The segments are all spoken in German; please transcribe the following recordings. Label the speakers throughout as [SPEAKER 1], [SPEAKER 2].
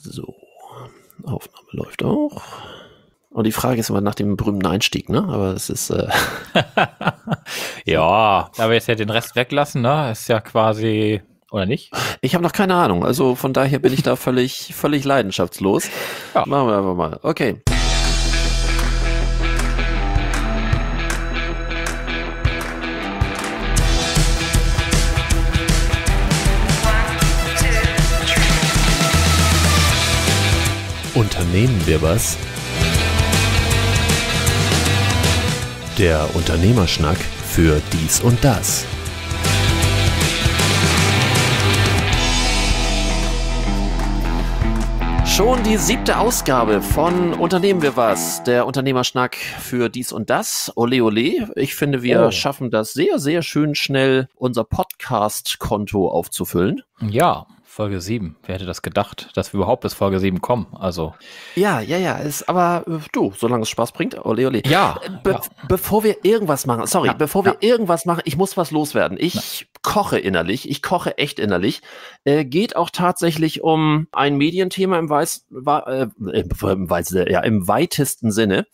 [SPEAKER 1] So, Aufnahme läuft auch. Und die Frage ist immer nach dem berühmten Einstieg, ne? Aber es ist. Äh
[SPEAKER 2] ja, da wir jetzt ja den Rest weglassen, ne? Ist ja quasi. Oder nicht? Ich habe noch keine Ahnung. Also von daher bin ich da völlig,
[SPEAKER 1] völlig leidenschaftslos. Ja. Machen wir einfach mal. Okay. Unternehmen wir was? Der Unternehmerschnack für dies und das. Schon die siebte Ausgabe von Unternehmen wir was, der Unternehmerschnack für dies und das. Ole ole. Ich finde, wir oh. schaffen das sehr, sehr schön schnell, unser
[SPEAKER 2] Podcast-Konto aufzufüllen. Ja. Folge 7. Wer hätte das gedacht, dass wir überhaupt bis Folge 7 kommen? Also.
[SPEAKER 1] Ja, ja, ja. Ist aber äh, du, solange es Spaß bringt, ole, ole. Ja, Be ja. Bevor wir irgendwas machen, sorry, ja, bevor wir ja. irgendwas machen, ich muss was loswerden. Ich koche innerlich, ich koche echt innerlich. Äh, geht auch tatsächlich um ein Medienthema im, Weiß, äh, im, Weiß, ja, im weitesten Sinne.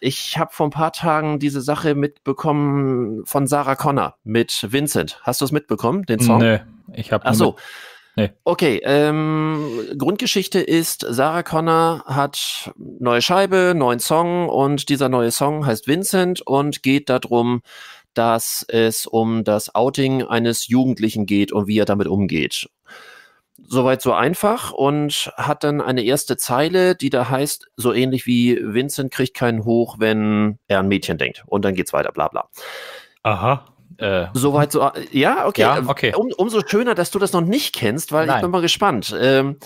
[SPEAKER 1] Ich habe vor ein paar Tagen diese Sache mitbekommen von Sarah Connor mit Vincent. Hast du es mitbekommen, den Song? Nee,
[SPEAKER 2] ich habe. Ach so.
[SPEAKER 1] Nee. Okay, ähm, Grundgeschichte ist, Sarah Connor hat neue Scheibe, neuen Song und dieser neue Song heißt Vincent und geht darum, dass es um das Outing eines Jugendlichen geht und wie er damit umgeht. Soweit so einfach und hat dann eine erste Zeile, die da heißt, so ähnlich wie Vincent kriegt keinen Hoch, wenn er an Mädchen denkt. Und dann geht's weiter, bla bla. Aha. Äh, Soweit so. Ja, okay. Ja, okay. Um, umso schöner, dass du das noch nicht kennst, weil Nein. ich bin mal gespannt. Ähm,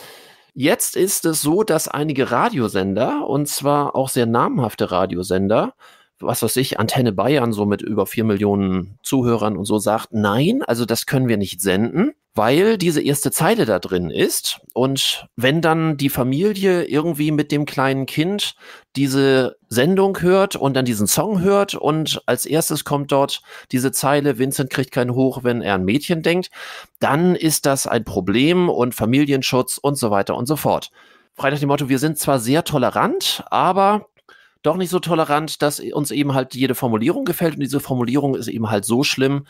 [SPEAKER 1] jetzt ist es so, dass einige Radiosender, und zwar auch sehr namhafte Radiosender, was weiß ich, Antenne Bayern so mit über vier Millionen Zuhörern und so sagt, nein, also das können wir nicht senden weil diese erste Zeile da drin ist. Und wenn dann die Familie irgendwie mit dem kleinen Kind diese Sendung hört und dann diesen Song hört und als erstes kommt dort diese Zeile, Vincent kriegt keinen Hoch, wenn er an Mädchen denkt, dann ist das ein Problem und Familienschutz und so weiter und so fort. Frei nach dem Motto, wir sind zwar sehr tolerant, aber doch nicht so tolerant, dass uns eben halt jede Formulierung gefällt und diese Formulierung ist eben halt so schlimm,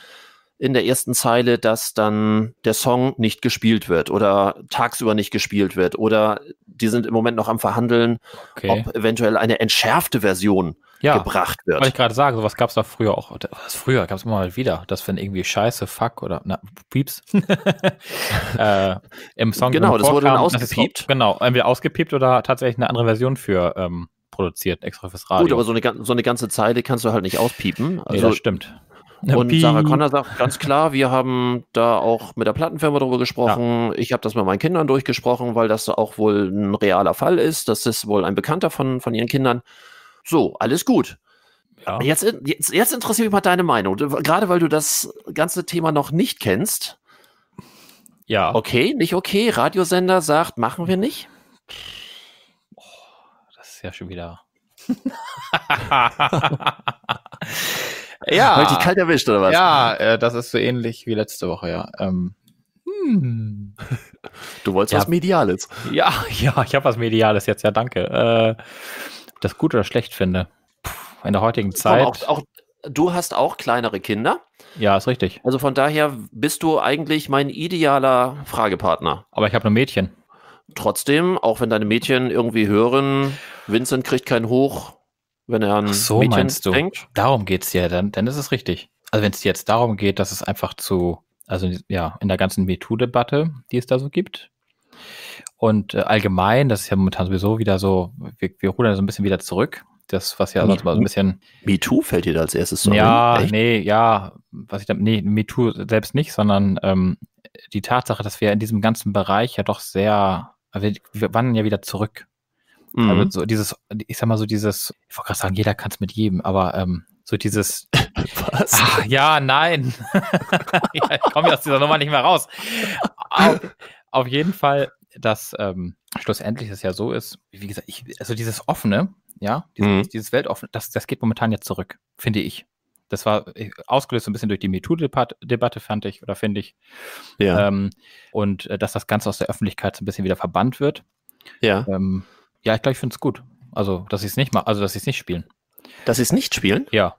[SPEAKER 1] in der ersten Zeile, dass dann der Song nicht gespielt wird oder tagsüber nicht gespielt wird oder die sind im Moment noch am Verhandeln, okay. ob eventuell eine entschärfte Version ja, gebracht wird. Wollte ich
[SPEAKER 2] gerade sagen, sowas gab es da früher auch. Was früher gab es immer mal wieder, dass wenn irgendwie Scheiße, Fuck oder na, Pieps äh, im Song Genau, das wurde dann ausgepiept. Ist, genau, entweder ausgepiept oder tatsächlich eine andere Version für ähm, produziert, extra fürs Radio. Gut, aber so eine, so eine ganze
[SPEAKER 1] Zeile kannst du halt nicht auspiepen. Also, nee, das stimmt na, und Sarah Connor sagt ganz klar, wir haben da auch mit der Plattenfirma drüber gesprochen. Ja. Ich habe das mit meinen Kindern durchgesprochen, weil das auch wohl ein realer Fall ist. Das ist wohl ein Bekannter von, von ihren Kindern. So, alles gut. Ja. Jetzt, jetzt, jetzt interessiert mich mal deine Meinung. Gerade weil du das ganze Thema noch nicht kennst. Ja. Okay, nicht okay. Radiosender sagt, machen wir nicht.
[SPEAKER 2] Oh, das ist ja schon wieder. Ja. Habe ich dich kalt erwischt oder was? Ja, äh, das ist so ähnlich wie letzte Woche, ja. Ähm, hm. Du wolltest ja. was Mediales. Ja, ja, ich habe was Mediales jetzt, ja, danke. Äh, das gut oder schlecht finde. Puh, in der heutigen Zeit. auch,
[SPEAKER 1] auch, du hast auch kleinere Kinder.
[SPEAKER 2] Ja, ist richtig. Also
[SPEAKER 1] von daher bist du eigentlich mein idealer Fragepartner.
[SPEAKER 2] Aber ich habe nur Mädchen. Trotzdem,
[SPEAKER 1] auch wenn deine Mädchen irgendwie hören, Vincent kriegt kein Hoch, wenn er an so, Mädchen meinst du. denkt.
[SPEAKER 2] Darum geht es ja, dann, dann ist es richtig. Also wenn es jetzt darum geht, dass es einfach zu, also ja, in der ganzen MeToo-Debatte, die es da so gibt. Und äh, allgemein, das ist ja momentan sowieso wieder so, wir, wir rudern so ein bisschen wieder zurück. Das, was ja sonst mal so ein bisschen. MeToo fällt dir da als erstes so Ja, ein? nee, ja, was ich da, nee, MeToo selbst nicht, sondern ähm, die Tatsache, dass wir in diesem ganzen Bereich ja doch sehr, also wir wandern ja wieder zurück Mhm. Also so dieses, ich sag mal so dieses, ich wollte gerade sagen, jeder kann es mit jedem, aber ähm, so dieses. Was? Ach, ja, nein. ja, ich komme aus dieser Nummer nicht mehr raus. Auf, auf jeden Fall, dass ähm, schlussendlich es ja so ist, wie gesagt, ich, also dieses Offene, ja, dieses, mhm. dieses Weltoffene, das, das geht momentan jetzt zurück, finde ich. Das war äh, ausgelöst so ein bisschen durch die MeToo-Debatte, fand ich, oder finde ich. Ja. Ähm, und äh, dass das Ganze aus der Öffentlichkeit so ein bisschen wieder verbannt wird. Ja. Ähm, ja, ich glaube, ich finde es gut. Also, dass sie es nicht mal, also dass sie es nicht spielen. Dass sie es nicht spielen? Ja.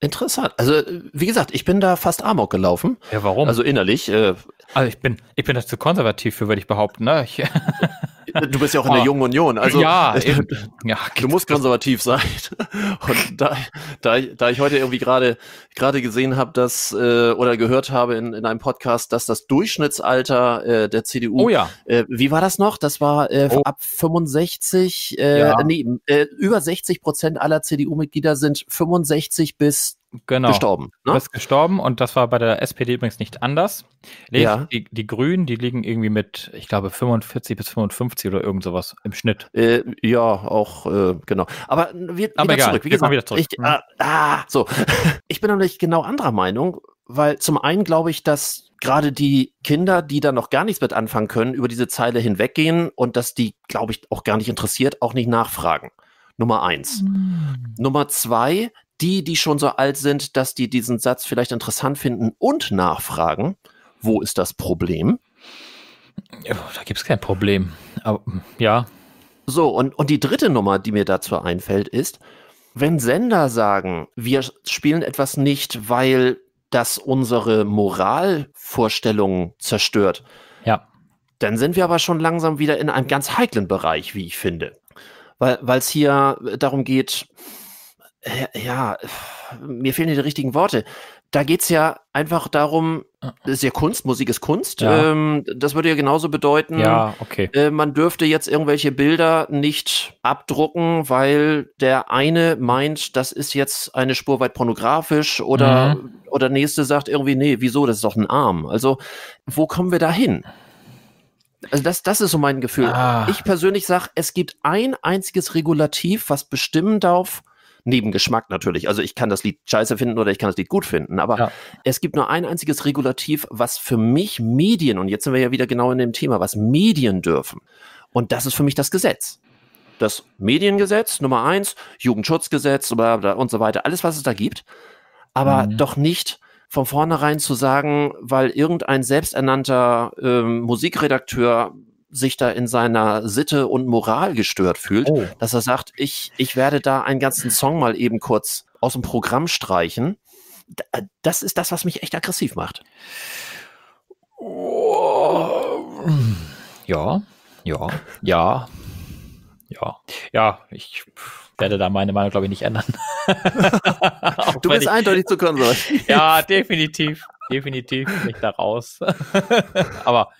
[SPEAKER 2] Interessant. Also, wie gesagt, ich bin da fast Amok gelaufen. Ja, warum? Also innerlich. Äh, also ich bin, ich bin da zu konservativ für, würde ich behaupten. Ne? Ich Du bist ja auch in der ah. Jungen Union. Also, ja, ja du musst konservativ sein.
[SPEAKER 1] Und da, da, ich, da ich heute irgendwie gerade gerade gesehen habe, dass äh, oder gehört habe in, in einem Podcast, dass das Durchschnittsalter äh, der CDU. Oh ja. Äh, wie war das noch? Das war äh, oh. ab 65, äh, ja. nee, äh, über 60 Prozent aller CDU-Mitglieder sind 65 bis genau. gestorben. Ne?
[SPEAKER 2] bist gestorben und das war bei der SPD übrigens nicht anders. Nee, ja. die, die, Grünen, die liegen irgendwie mit, ich glaube, 45 bis 55 oder irgend sowas im Schnitt. Äh, ja, auch, äh, genau. Aber wir Aber wieder egal, zurück. Wie gesagt, wieder zurück. Ich, äh,
[SPEAKER 1] ah, so. ich bin nämlich genau anderer Meinung, weil zum einen glaube ich, dass gerade die Kinder, die da noch gar nichts mit anfangen können, über diese Zeile hinweggehen und dass die, glaube ich, auch gar nicht interessiert, auch nicht nachfragen. Nummer eins. Mhm. Nummer zwei, die, die schon so alt sind, dass die diesen Satz vielleicht interessant finden und nachfragen, wo ist das Problem? Da gibt es kein Problem. Aber, ja. So, und, und die dritte Nummer, die mir dazu einfällt, ist, wenn Sender sagen, wir spielen etwas nicht, weil das unsere Moralvorstellungen zerstört, ja. dann sind wir aber schon langsam wieder in einem ganz heiklen Bereich, wie ich finde. Weil es hier äh, darum geht, äh, ja, mir fehlen die richtigen Worte. Da geht es ja einfach darum, ah. das ist ja Kunst, Musik ist Kunst. Ja. Ähm, das würde ja genauso bedeuten, ja, okay. äh, man dürfte jetzt irgendwelche Bilder nicht abdrucken, weil der eine meint, das ist jetzt eine Spur weit pornografisch oder, mhm. oder nächste sagt irgendwie, nee, wieso, das ist doch ein Arm. Also, wo kommen wir da hin? Also das, das ist so mein Gefühl. Ah. Ich persönlich sage, es gibt ein einziges Regulativ, was bestimmen darf, Neben Geschmack natürlich. Also ich kann das Lied scheiße finden oder ich kann das Lied gut finden. Aber ja. es gibt nur ein einziges Regulativ, was für mich Medien, und jetzt sind wir ja wieder genau in dem Thema, was Medien dürfen. Und das ist für mich das Gesetz. Das Mediengesetz, Nummer eins, Jugendschutzgesetz bla bla und so weiter, alles, was es da gibt. Aber mhm. doch nicht von vornherein zu sagen, weil irgendein selbsternannter ähm, Musikredakteur sich da in seiner Sitte und Moral gestört fühlt, oh. dass er sagt, ich, ich werde da einen ganzen Song mal eben kurz aus dem Programm streichen. Das ist das, was mich echt aggressiv macht.
[SPEAKER 2] Ja, ja, ja, ja, ja, ich werde da meine Meinung, glaube ich, nicht ändern. du bist eindeutig zu konservativ. Ja, definitiv. Definitiv nicht da raus. Aber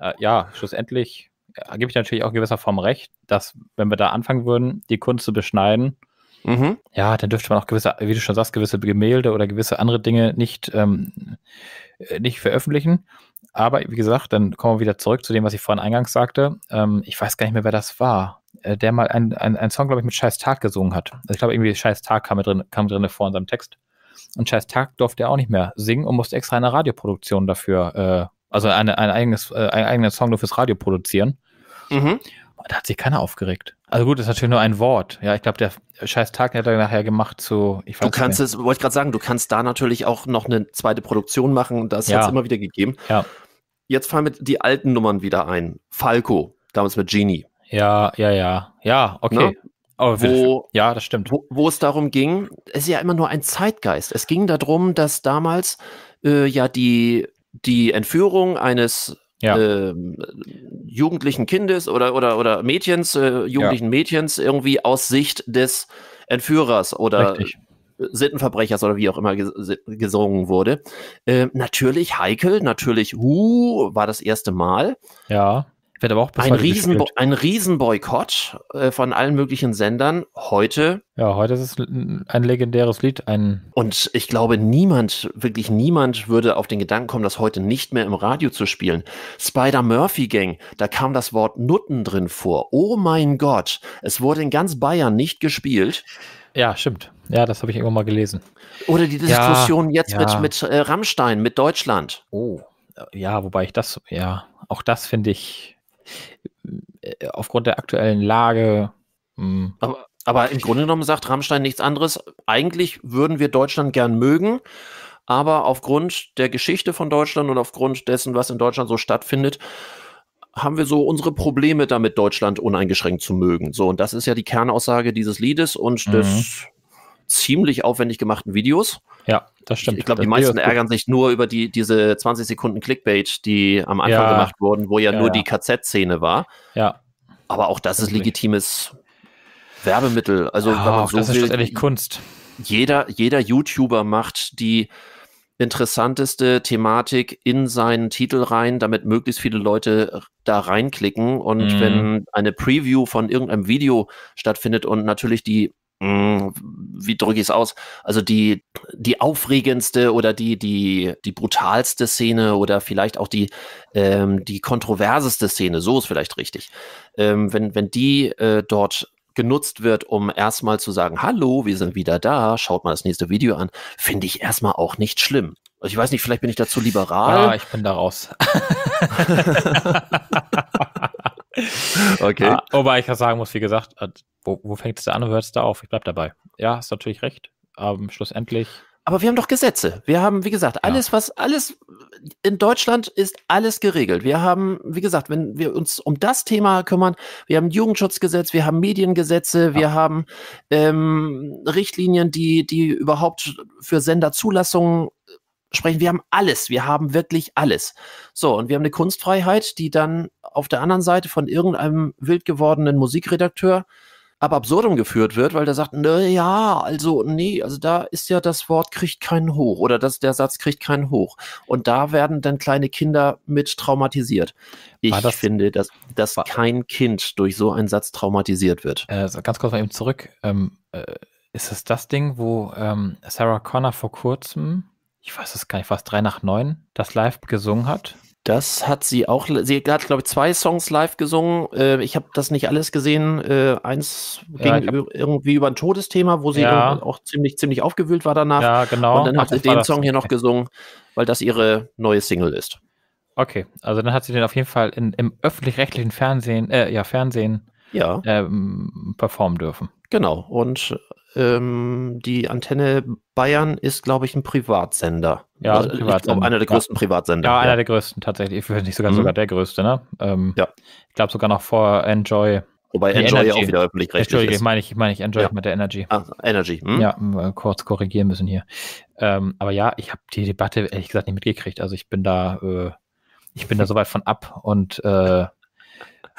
[SPEAKER 2] äh, ja, schlussendlich ja, äh, gebe ich natürlich auch in gewisser Form recht, dass wenn wir da anfangen würden, die Kunst zu beschneiden, mhm. ja, dann dürfte man auch gewisse, wie du schon sagst, gewisse Gemälde oder gewisse andere Dinge nicht, ähm, äh, nicht veröffentlichen. Aber wie gesagt, dann kommen wir wieder zurück zu dem, was ich vorhin eingangs sagte. Ähm, ich weiß gar nicht mehr, wer das war, äh, der mal einen ein Song, glaube ich, mit Scheiß Tag gesungen hat. Also ich glaube, irgendwie Scheiß Tag kam drin, kam drin vor in seinem Text. Und Scheiß Tag durfte er auch nicht mehr singen und musste extra eine Radioproduktion dafür äh, also eine, ein, eigenes, äh, ein eigenes Song nur fürs Radio produzieren. Mhm. Da hat sich keiner aufgeregt. Also gut, das ist natürlich nur ein Wort. Ja, ich glaube, der scheiß Tag hat er nachher gemacht zu. Ich weiß du
[SPEAKER 1] kannst nicht. es, wollte ich gerade sagen, du kannst da natürlich auch noch eine zweite Produktion machen. Das ja. hat es immer wieder gegeben. Ja. Jetzt fallen mir die alten Nummern wieder ein. Falco, damals mit Genie.
[SPEAKER 2] Ja, ja, ja. Ja, okay. Na? Ne? Oh, wo, ja, das stimmt. Wo, wo, es
[SPEAKER 1] darum ging, es ist ja immer nur ein Zeitgeist. Es ging darum, dass damals äh, ja die die Entführung eines ja. Äh, jugendlichen Kindes oder, oder, oder Mädchens, äh, jugendlichen ja. Mädchens irgendwie aus Sicht des Entführers oder Richtig. Sittenverbrechers oder wie auch immer gesungen wurde. Äh, natürlich heikel, natürlich, hu, war das erste Mal. Ja. Wird aber auch ein, Riesen gespielt. ein Riesenboykott äh, von allen möglichen Sendern. Heute.
[SPEAKER 2] Ja, heute ist es
[SPEAKER 1] ein legendäres Lied. Ein und ich glaube, niemand, wirklich niemand würde auf den Gedanken kommen, das heute nicht mehr im Radio zu spielen. Spider-Murphy-Gang, da kam das Wort Nutten drin vor. Oh mein Gott, es wurde in ganz Bayern nicht gespielt.
[SPEAKER 2] Ja, stimmt. Ja, das habe ich irgendwann mal gelesen. Oder die Diskussion ja, jetzt ja. mit,
[SPEAKER 1] mit äh, Rammstein, mit
[SPEAKER 2] Deutschland. Oh. Ja, wobei ich das, ja, auch das finde ich äh, aufgrund der aktuellen Lage. Hm. Aber, aber im Grunde genommen sagt Rammstein nichts
[SPEAKER 1] anderes. Eigentlich würden wir Deutschland gern mögen, aber aufgrund der Geschichte von Deutschland und aufgrund dessen, was in Deutschland so stattfindet, haben wir so unsere Probleme damit, Deutschland uneingeschränkt zu mögen. So, und das ist ja die Kernaussage dieses Liedes und mhm. das ziemlich aufwendig gemachten Videos. Ja, das stimmt. Ich, ich glaube, die meisten ärgern sich nur über die, diese 20 Sekunden Clickbait, die am Anfang ja. gemacht wurden, wo ja, ja nur ja. die KZ-Szene war. Ja. Aber auch das Wirklich. ist legitimes Werbemittel. Also, wenn man so das will, ist letztendlich Kunst. Jeder, jeder YouTuber macht die interessanteste Thematik in seinen Titel rein, damit möglichst viele Leute da reinklicken. Und mm. wenn eine Preview von irgendeinem Video stattfindet und natürlich die hm, wie drücke ich es aus? Also die, die aufregendste oder die, die, die brutalste Szene oder vielleicht auch die, ähm, die kontroverseste Szene, so ist vielleicht richtig. Ähm, wenn, wenn die äh, dort genutzt wird, um erstmal zu sagen, hallo, wir sind wieder da, schaut mal das nächste Video an, finde ich erstmal auch nicht schlimm. Also ich weiß nicht, vielleicht bin ich dazu
[SPEAKER 2] liberal. Ja, ah, ich bin da raus. Okay. Ah, wobei ich sagen muss, wie gesagt, äh, wo, wo fängt es da an und hört es da auf? Ich bleib dabei. Ja, hast natürlich recht. Ähm, schlussendlich. Aber wir haben doch Gesetze. Wir haben, wie gesagt, alles, ja. was, alles,
[SPEAKER 1] in Deutschland ist alles geregelt. Wir haben, wie gesagt, wenn wir uns um das Thema kümmern, wir haben Jugendschutzgesetz, wir haben Mediengesetze, ja. wir haben ähm, Richtlinien, die, die überhaupt für Senderzulassungen sprechen, wir haben alles, wir haben wirklich alles. So, und wir haben eine Kunstfreiheit, die dann auf der anderen Seite von irgendeinem wild gewordenen Musikredakteur ab absurdum geführt wird, weil der sagt, na ja, also nee, also da ist ja das Wort kriegt keinen hoch oder das, der Satz kriegt keinen hoch. Und da werden dann kleine Kinder mit traumatisiert. Ich das, finde, dass, dass war, kein Kind durch so einen Satz traumatisiert wird.
[SPEAKER 2] Äh, ganz kurz mal eben zurück. Ähm, äh, ist es das Ding, wo ähm, Sarah Connor vor kurzem ich weiß es gar nicht, was, drei nach neun, das live gesungen hat.
[SPEAKER 1] Das hat sie auch, sie hat, glaube ich, zwei Songs live gesungen. Äh, ich habe das nicht alles gesehen. Äh, eins ja, ging hab... irgendwie über ein Todesthema, wo sie ja. auch ziemlich, ziemlich aufgewühlt war danach. Ja, genau. Und dann Ach, hat sie den Song hier noch gesungen, weil das ihre neue Single ist.
[SPEAKER 2] Okay, also dann hat sie den auf jeden Fall in, im öffentlich-rechtlichen Fernsehen, äh, ja, Fernsehen ja. Ähm, performen dürfen.
[SPEAKER 1] Genau. Und ähm, die Antenne Bayern ist, glaube ich, ein Privatsender. Ja, also, Privatsender. ich glaube, einer der größten ja. Privatsender. Ja, ja, einer der
[SPEAKER 2] größten tatsächlich. Ich Vielleicht nicht sogar, mhm. sogar der größte, ne? Ähm, ja. Ich glaube sogar noch vor Enjoy. Wobei Enjoy Energy. auch wieder öffentlich-rechtlich Entschuldige, ist. Meine ich, meine ich Enjoy ja. mit der Energy. Ah, Energy. Hm? Ja, äh, kurz korrigieren müssen hier. Ähm, aber ja, ich habe die Debatte ehrlich gesagt nicht mitgekriegt. Also ich bin da, äh, ich bin da soweit von ab und äh,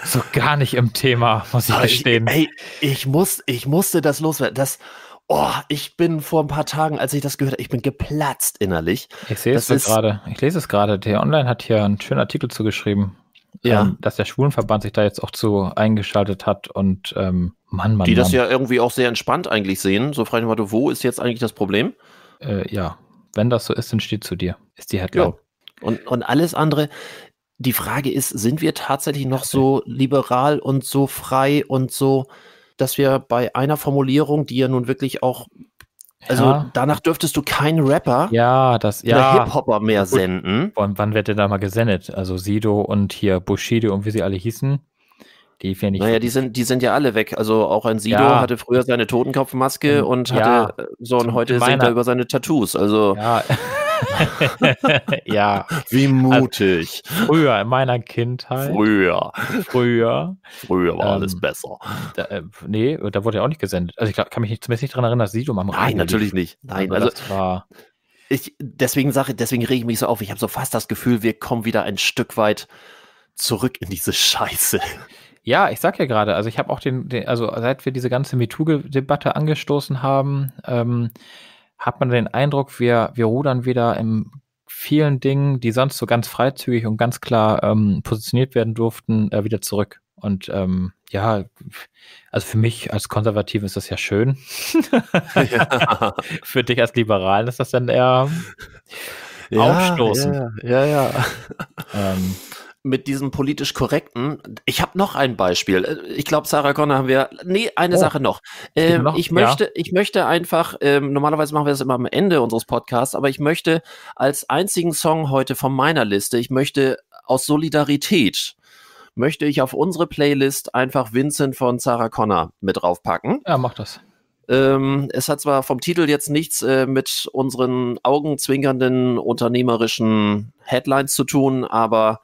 [SPEAKER 2] so gar nicht im Thema, muss ich gestehen. Ey,
[SPEAKER 1] ich, muss, ich musste das loswerden. Das, oh, ich bin vor ein paar Tagen, als ich das gehört habe, ich bin geplatzt
[SPEAKER 2] innerlich. Ich sehe es gerade. Ich lese es gerade. Der Online hat hier einen schönen Artikel zugeschrieben. Ja. Ähm, dass der Schwulenverband sich da jetzt auch zu eingeschaltet hat und ähm, Mann, Mann. Die das Mann.
[SPEAKER 1] ja irgendwie auch sehr entspannt eigentlich sehen. So frage ich mal, wo ist jetzt eigentlich das Problem?
[SPEAKER 2] Äh, ja, wenn das so ist, dann steht zu dir, ist die Headline. Ja.
[SPEAKER 1] Und, und alles andere die Frage ist, sind wir tatsächlich noch so liberal und so frei und so, dass wir bei einer Formulierung, die ja nun wirklich auch also ja. danach dürftest du keinen Rapper ja, das, ja. oder
[SPEAKER 2] Hip-Hopper mehr senden. Und wann wird denn da mal gesendet? Also Sido und hier Bushido und wie sie alle hießen. Die finde ich.
[SPEAKER 1] Naja, die sind, die sind ja alle weg. Also auch ein Sido ja. hatte früher seine Totenkopfmaske ähm, und hatte äh, so und heute singt er über
[SPEAKER 2] seine Tattoos. Also. Ja. ja. Wie also mutig. Also früher, in meiner Kindheit. Früher. Früher. Früher war ähm, alles besser. Da, äh, nee, da wurde ja auch nicht gesendet. Also ich glaub, kann mich nicht, zumindest nicht daran erinnern, dass Sido am Radio Nein, natürlich nicht. Nein, also, das war... Ich, deswegen sage, deswegen rege ich mich so auf. Ich habe
[SPEAKER 1] so fast das Gefühl, wir kommen wieder ein Stück weit zurück in diese Scheiße.
[SPEAKER 2] Ja, ich sag ja gerade, also ich habe auch den, den, also seit wir diese ganze MeToo-Debatte angestoßen haben, ähm, hat man den Eindruck, wir, wir rudern wieder in vielen Dingen, die sonst so ganz freizügig und ganz klar ähm, positioniert werden durften, äh, wieder zurück. Und ähm, ja, also für mich als Konservativen ist das ja schön. Ja. für dich als Liberalen ist das dann eher ja, aufstoßen.
[SPEAKER 1] Ja, ja. ja. Ähm, mit diesem politisch korrekten. Ich habe noch ein Beispiel. Äh, ich glaube, Sarah Connor haben wir. Nee, eine oh, Sache noch. Ähm, noch. Ich möchte, ja. ich möchte einfach, ähm, normalerweise machen wir das immer am Ende unseres Podcasts, aber ich möchte als einzigen Song heute von meiner Liste, ich möchte aus Solidarität möchte ich auf unsere Playlist einfach Vincent von Sarah Connor mit draufpacken. Ja, mach das. Ähm, es hat zwar vom Titel jetzt nichts äh, mit unseren augenzwinkernden unternehmerischen Headlines zu tun, aber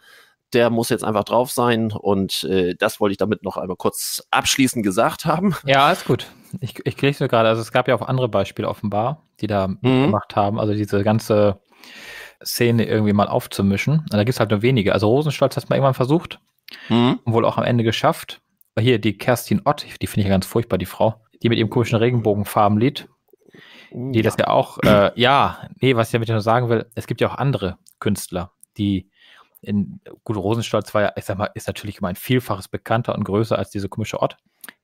[SPEAKER 1] der muss jetzt einfach drauf sein. Und äh, das wollte ich damit noch einmal kurz abschließend gesagt
[SPEAKER 2] haben. Ja, ist gut. Ich, ich kriege es nur gerade. Also es gab ja auch andere Beispiele offenbar, die da mhm. gemacht haben. Also diese ganze Szene irgendwie mal aufzumischen. Und da gibt es halt nur wenige. Also Rosenstolz hat es mal irgendwann versucht mhm. und wohl auch am Ende geschafft. hier die Kerstin Ott, die finde ich ja ganz furchtbar, die Frau, die mit ihrem komischen Regenbogenfarbenlied die oh ja. das ja auch, äh, ja, nee, was ich damit nur sagen will, es gibt ja auch andere Künstler, die in gut, Rosenstolz war ja, ich sag mal, ist natürlich immer ein Vielfaches bekannter und größer als diese komische Ort.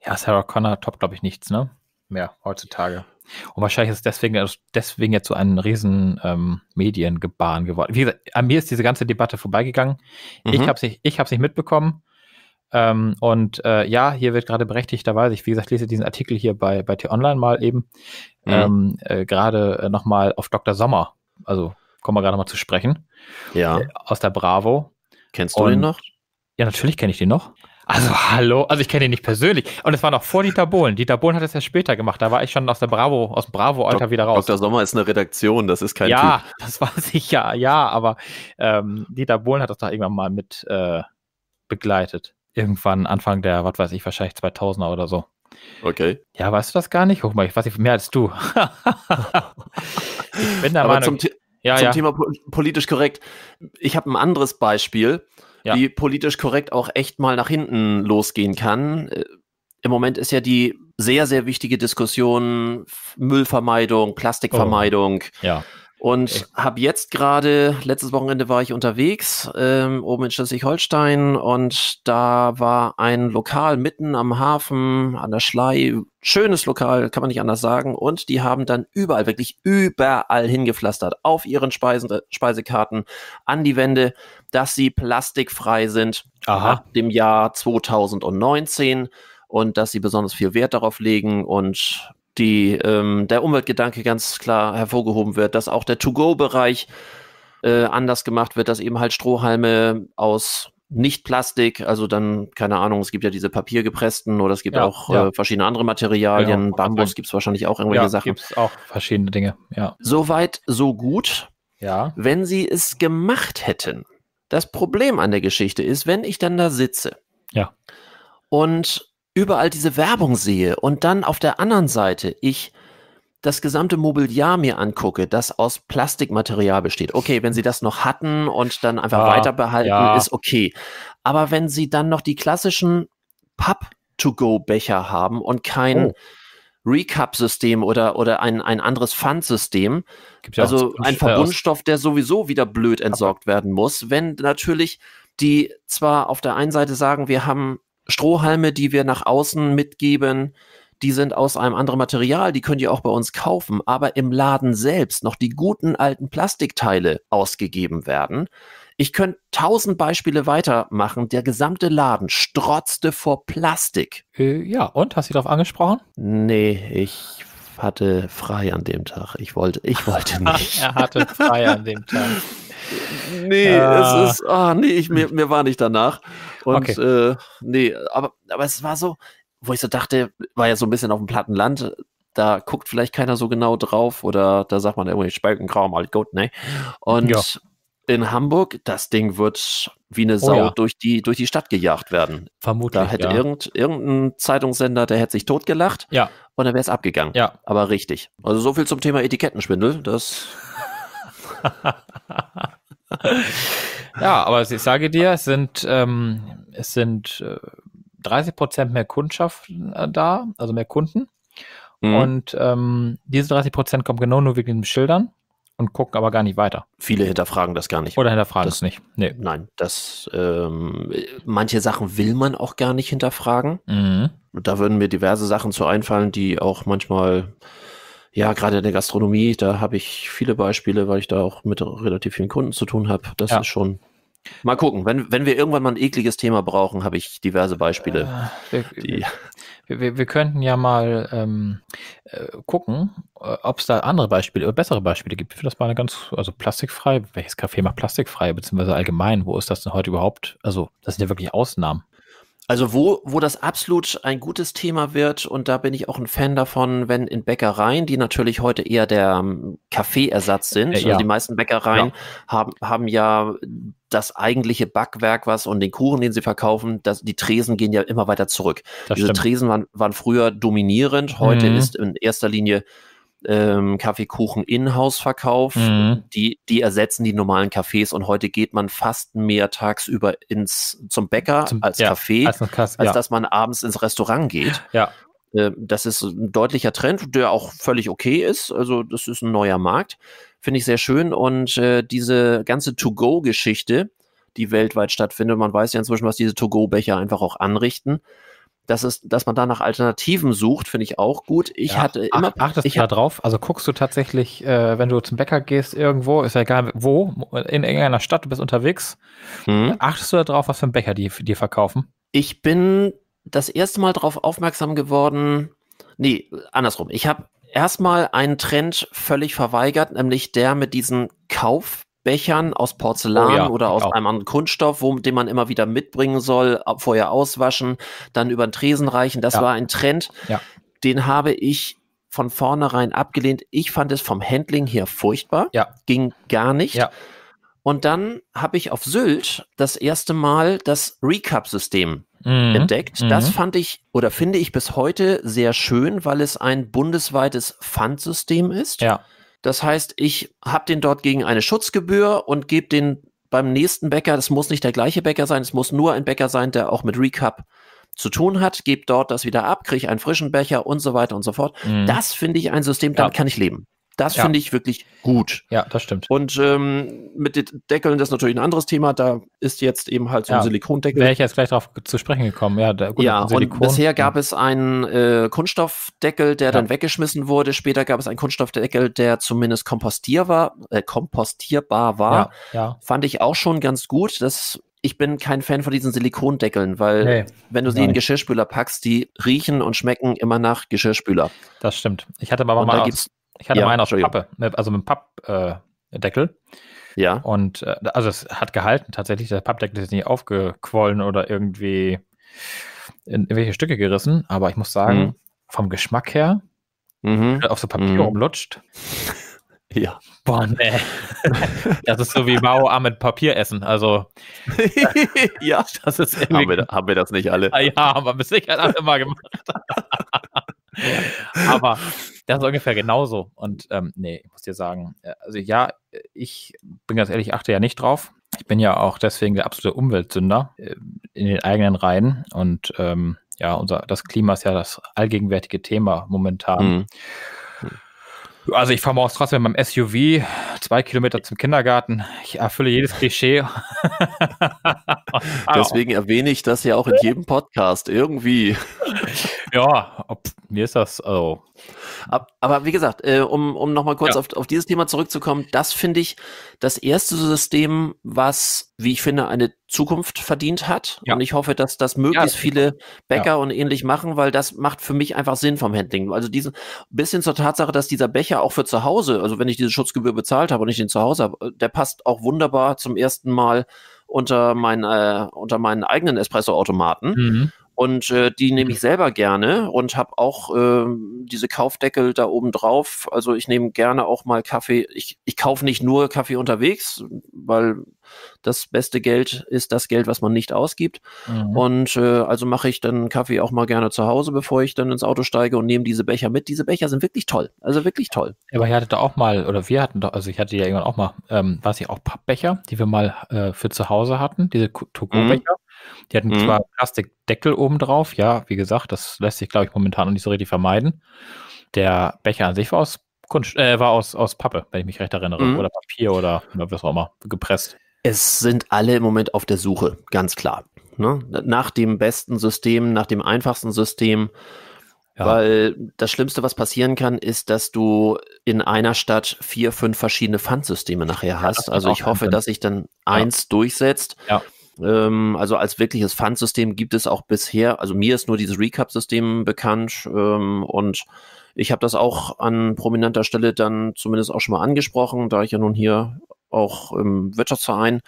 [SPEAKER 2] Ja, Sarah Connor top, glaube ich, nichts, ne? Mehr heutzutage. Und wahrscheinlich ist es deswegen, deswegen jetzt so ein riesen ähm, Mediengebaren geworden. Wie gesagt, an mir ist diese ganze Debatte vorbeigegangen. Mhm. Ich habe es nicht, hab's nicht mitbekommen. Ähm, und äh, ja, hier wird gerade berechtigterweise, ich wie gesagt lese diesen Artikel hier bei, bei T-Online mal eben, mhm. ähm, äh, gerade äh, nochmal auf Dr. Sommer, also kommen wir gerade nochmal zu sprechen. Ja. Äh, aus der Bravo. Kennst du und, ihn noch? Ja, natürlich kenne ich den noch. Also hallo, also ich kenne ihn nicht persönlich. Und es war noch vor Dieter Bohlen. Dieter Bohlen hat es ja später gemacht. Da war ich schon aus der Bravo, aus dem Bravo-Alter wieder raus. Dr.
[SPEAKER 1] Sommer ist eine Redaktion, das ist kein Ja, typ.
[SPEAKER 2] das weiß ich ja, ja, aber ähm, Dieter Bohlen hat das da irgendwann mal mit äh, begleitet. Irgendwann Anfang der, was weiß ich, wahrscheinlich 2000er oder so. Okay. Ja, weißt du das gar nicht? Guck mal, ich weiß nicht mehr als du. ich bin da aber Meinung. Zum, ja, zum ja. Thema
[SPEAKER 1] politisch korrekt. Ich habe ein anderes Beispiel, ja. wie politisch korrekt auch echt mal nach hinten losgehen kann. Äh, Im Moment ist ja die sehr, sehr wichtige Diskussion Müllvermeidung, oh. Plastikvermeidung. Oh. Ja. Und habe jetzt gerade, letztes Wochenende war ich unterwegs, ähm, oben in Schleswig-Holstein und da war ein Lokal mitten am Hafen, an der Schlei, schönes Lokal, kann man nicht anders sagen. Und die haben dann überall, wirklich überall hingepflastert, auf ihren Speisen, äh, Speisekarten, an die Wände, dass sie plastikfrei sind Aha. ab dem Jahr 2019 und dass sie besonders viel Wert darauf legen und die, ähm, der Umweltgedanke ganz klar hervorgehoben wird, dass auch der To-Go-Bereich äh, anders gemacht wird, dass eben halt Strohhalme aus nicht Plastik, also dann, keine Ahnung, es gibt ja diese papiergepressten oder es gibt ja, auch äh, ja. Äh, verschiedene andere Materialien, genau, Bambus gibt es wahrscheinlich auch irgendwelche ja, Sachen.
[SPEAKER 2] Gibt es auch verschiedene Dinge, ja. Soweit, so gut. Ja.
[SPEAKER 1] Wenn sie es gemacht hätten. Das Problem an der Geschichte ist, wenn ich dann da sitze ja. und überall diese Werbung sehe und dann auf der anderen Seite ich das gesamte Mobiliar mir angucke, das aus Plastikmaterial besteht. Okay, wenn sie das noch hatten und dann einfach ja, weiter behalten, ja. ist okay. Aber wenn sie dann noch die klassischen Pub-to-go-Becher haben und kein oh. Recap-System oder, oder ein, ein anderes Pfandsystem, ja also ein Verbundstoff, der sowieso wieder blöd entsorgt werden muss, wenn natürlich die zwar auf der einen Seite sagen, wir haben Strohhalme, die wir nach außen mitgeben, die sind aus einem anderen Material, die könnt ihr auch bei uns kaufen, aber im Laden selbst noch die guten alten Plastikteile ausgegeben werden. Ich könnte tausend Beispiele weitermachen. Der gesamte Laden strotzte vor Plastik.
[SPEAKER 2] Äh, ja, und hast du darauf angesprochen? Nee, ich hatte
[SPEAKER 1] frei an dem Tag. Ich wollte, ich wollte nicht. er hatte frei an dem Tag. Nee, ah. es ist, ah, oh, nee, ich, mir, mir war nicht danach. Und okay. äh, nee, aber, aber es war so, wo ich so dachte, war ja so ein bisschen auf dem platten Land, da guckt vielleicht keiner so genau drauf oder da sagt man irgendwie Spalkengrau mal gut, ne? Und ja. in Hamburg, das Ding wird wie eine oh Sau oh ja. durch, die, durch die Stadt gejagt werden. Vermutlich. Da hätte ja. irgend, irgendein Zeitungssender, der hätte sich totgelacht ja. und dann wäre es abgegangen. Ja. Aber richtig.
[SPEAKER 2] Also so viel zum Thema Etikettenschwindel. Das ja, aber ich sage dir, es sind, ähm, es sind 30 äh, Prozent mehr Kundschaft äh, da, also mehr Kunden. Mhm. Und ähm, diese 30 Prozent kommen genau nur wegen den Schildern und gucken aber gar nicht weiter. Viele hinterfragen das gar nicht. Oder hinterfragen das, es nicht. Nee. Nein, das ähm, manche Sachen will man auch gar nicht
[SPEAKER 1] hinterfragen. Mhm. Da würden mir diverse Sachen zu einfallen, die auch manchmal ja, gerade in der Gastronomie, da habe ich viele Beispiele, weil ich da auch mit relativ vielen Kunden zu tun habe. Das ja. ist schon. Mal gucken, wenn, wenn wir irgendwann mal ein ekliges Thema brauchen, habe ich diverse Beispiele.
[SPEAKER 2] Äh, wir, wir, wir, wir, könnten ja mal ähm, äh, gucken, äh, ob es da andere Beispiele oder bessere Beispiele gibt. für das mal eine ganz, also plastikfrei, welches Café macht plastikfrei, beziehungsweise allgemein, wo ist das denn heute überhaupt? Also, das sind ja wirklich Ausnahmen. Also wo, wo
[SPEAKER 1] das absolut ein gutes Thema wird und da bin ich auch ein Fan davon, wenn in Bäckereien, die natürlich heute eher der ähm, Kaffeeersatz sind, äh, also ja. also die meisten Bäckereien ja. haben, haben ja das eigentliche Backwerk was und den Kuchen, den sie verkaufen, das, die Tresen gehen ja immer weiter zurück. Das Diese stimmt. Tresen waren, waren früher dominierend, heute mhm. ist in erster Linie ähm, Kaffeekuchen Inhouse-Verkauf. Mhm. Die, die ersetzen die normalen Cafés und heute geht man fast mehr tagsüber ins, zum Bäcker zum, als ja, Café, als, Kass, als ja. dass man abends ins Restaurant geht. Ja. Ähm, das ist ein deutlicher Trend, der auch völlig okay ist. Also das ist ein neuer Markt, finde ich sehr schön. Und äh, diese ganze To-Go-Geschichte, die weltweit stattfindet, man weiß ja inzwischen, was diese To-Go-Becher einfach auch anrichten, dass es, dass man da nach Alternativen sucht, finde ich auch gut. Ich ja, hatte immer. Ach, achtest ich du da drauf?
[SPEAKER 2] Also guckst du tatsächlich, äh, wenn du zum Bäcker gehst irgendwo, ist ja egal wo, in irgendeiner Stadt, du bist unterwegs, hm. achtest du da drauf, was für einen Bäcker die dir verkaufen? Ich bin
[SPEAKER 1] das erste Mal darauf aufmerksam geworden. Nee, andersrum. Ich habe erstmal einen Trend völlig verweigert, nämlich der mit diesen Kauf Bechern, aus Porzellan oh ja, oder aus auch. einem anderen Kunststoff, wo, den man immer wieder mitbringen soll, vorher auswaschen, dann über den Tresen reichen. Das ja. war ein Trend, ja. den habe ich von vornherein abgelehnt. Ich fand es vom Handling her furchtbar, ging gar nicht. Und dann habe ich auf Sylt das erste Mal das Recap-System mhm. entdeckt. Mhm. Das fand ich oder finde ich bis heute sehr schön, weil es ein bundesweites Pfandsystem ist. Ja das heißt, ich habe den dort gegen eine Schutzgebühr und gebe den beim nächsten Bäcker, das muss nicht der gleiche Bäcker sein, es muss nur ein Bäcker sein, der auch mit Recap zu tun hat, gebe dort das wieder ab, kriege einen frischen Becher und so weiter und so fort. Mhm. Das finde ich ein System, damit ja. kann ich leben. Das ja. finde ich wirklich gut. Ja, das stimmt.
[SPEAKER 2] Und ähm, mit den
[SPEAKER 1] Deckeln, das ist natürlich ein anderes Thema. Da ist jetzt eben halt so ein ja,
[SPEAKER 2] Silikondeckel. Wäre ich jetzt gleich darauf zu sprechen gekommen. Ja, da, gut, ja und bisher
[SPEAKER 1] gab es einen äh, Kunststoffdeckel, der ja. dann weggeschmissen wurde. Später gab es einen Kunststoffdeckel, der zumindest kompostierbar, äh, kompostierbar war. Ja, Fand ich auch schon ganz gut. Das ich bin kein Fan von diesen Silikondeckeln, weil nee, wenn du sie in Geschirrspüler packst, die riechen und schmecken immer nach Geschirrspüler. Das stimmt.
[SPEAKER 2] Ich hatte aber mal ich hatte ja, meinen aus Pappe, also mit Pappdeckel. Äh, ja. Und äh, also es hat gehalten tatsächlich. Der Pappdeckel ist nicht aufgequollen oder irgendwie in irgendwelche Stücke gerissen. Aber ich muss sagen, mhm. vom Geschmack her, mhm. auf so Papier mhm. rumlutscht. Ja. Boah, nee. Das ist so wie Mao A mit Papier essen. Also. ja. Das ist irgendwie... haben, wir, haben wir das nicht alle? Ah, ja, haben wir bis sicher alle mal gemacht. Aber das ist ungefähr genauso. Und ähm, nee, ich muss dir sagen, äh, also ja, ich bin ganz ehrlich, achte ja nicht drauf. Ich bin ja auch deswegen der absolute Umweltsünder äh, in den eigenen Reihen. Und ähm, ja, unser, das Klima ist ja das allgegenwärtige Thema momentan. Mhm. Also ich fahre morgens trotzdem mit meinem SUV zwei Kilometer zum Kindergarten. Ich erfülle jedes Klischee.
[SPEAKER 1] Ah, Deswegen erwähne ich das ja auch in jedem Podcast irgendwie. Ja, ob, mir ist das. Also. Aber wie gesagt, äh, um, um nochmal kurz ja. auf, auf dieses Thema zurückzukommen, das finde ich das erste System, was, wie ich finde, eine Zukunft verdient hat. Ja. Und ich hoffe, dass das möglichst ja, viele Bäcker ja. und ähnlich machen, weil das macht für mich einfach Sinn vom Handling. Also diesen bisschen zur Tatsache, dass dieser Becher auch für zu Hause, also wenn ich diese Schutzgebühr bezahlt habe und ich den zu Hause habe, äh, der passt auch wunderbar zum ersten Mal unter meinen äh, unter meinen eigenen Espressoautomaten. Mhm. Und äh, die nehme ich mhm. selber gerne und habe auch äh, diese Kaufdeckel da oben drauf. Also ich nehme gerne auch mal Kaffee. Ich, ich kaufe nicht nur Kaffee unterwegs, weil das beste Geld ist das Geld, was man nicht ausgibt. Mhm. Und äh, also mache ich dann Kaffee auch mal gerne zu Hause, bevor ich dann ins Auto steige und nehme diese Becher mit. Diese Becher sind wirklich toll. Also wirklich
[SPEAKER 2] toll. Aber ihr hattet da auch mal, oder wir hatten da, also ich hatte ja irgendwann auch mal, ähm, weiß ich, auch Pappbecher, die wir mal äh, für zu Hause hatten, diese togo becher Mhm. Die hatten mhm. zwar Plastikdeckel oben drauf, ja, wie gesagt, das lässt sich, glaube ich, momentan noch nicht so richtig vermeiden. Der Becher an sich war aus Kunst, äh, war aus, aus Pappe, wenn ich mich recht erinnere, mhm. oder Papier oder was auch immer, gepresst.
[SPEAKER 1] Es sind alle im Moment auf der Suche, ganz klar. Ne? Nach dem besten System, nach dem einfachsten System. Ja. Weil das Schlimmste, was passieren kann, ist, dass du in einer Stadt vier, fünf verschiedene Pfandsysteme nachher hast. Ja, also ich hoffe, Sinn. dass sich dann eins ja. durchsetzt. Ja ähm, also als wirkliches Fundsystem gibt es auch bisher, also mir ist nur dieses Recap-System bekannt ähm, und ich habe das auch an prominenter Stelle dann zumindest auch schon mal angesprochen, da ich ja nun hier auch im Wirtschaftsverein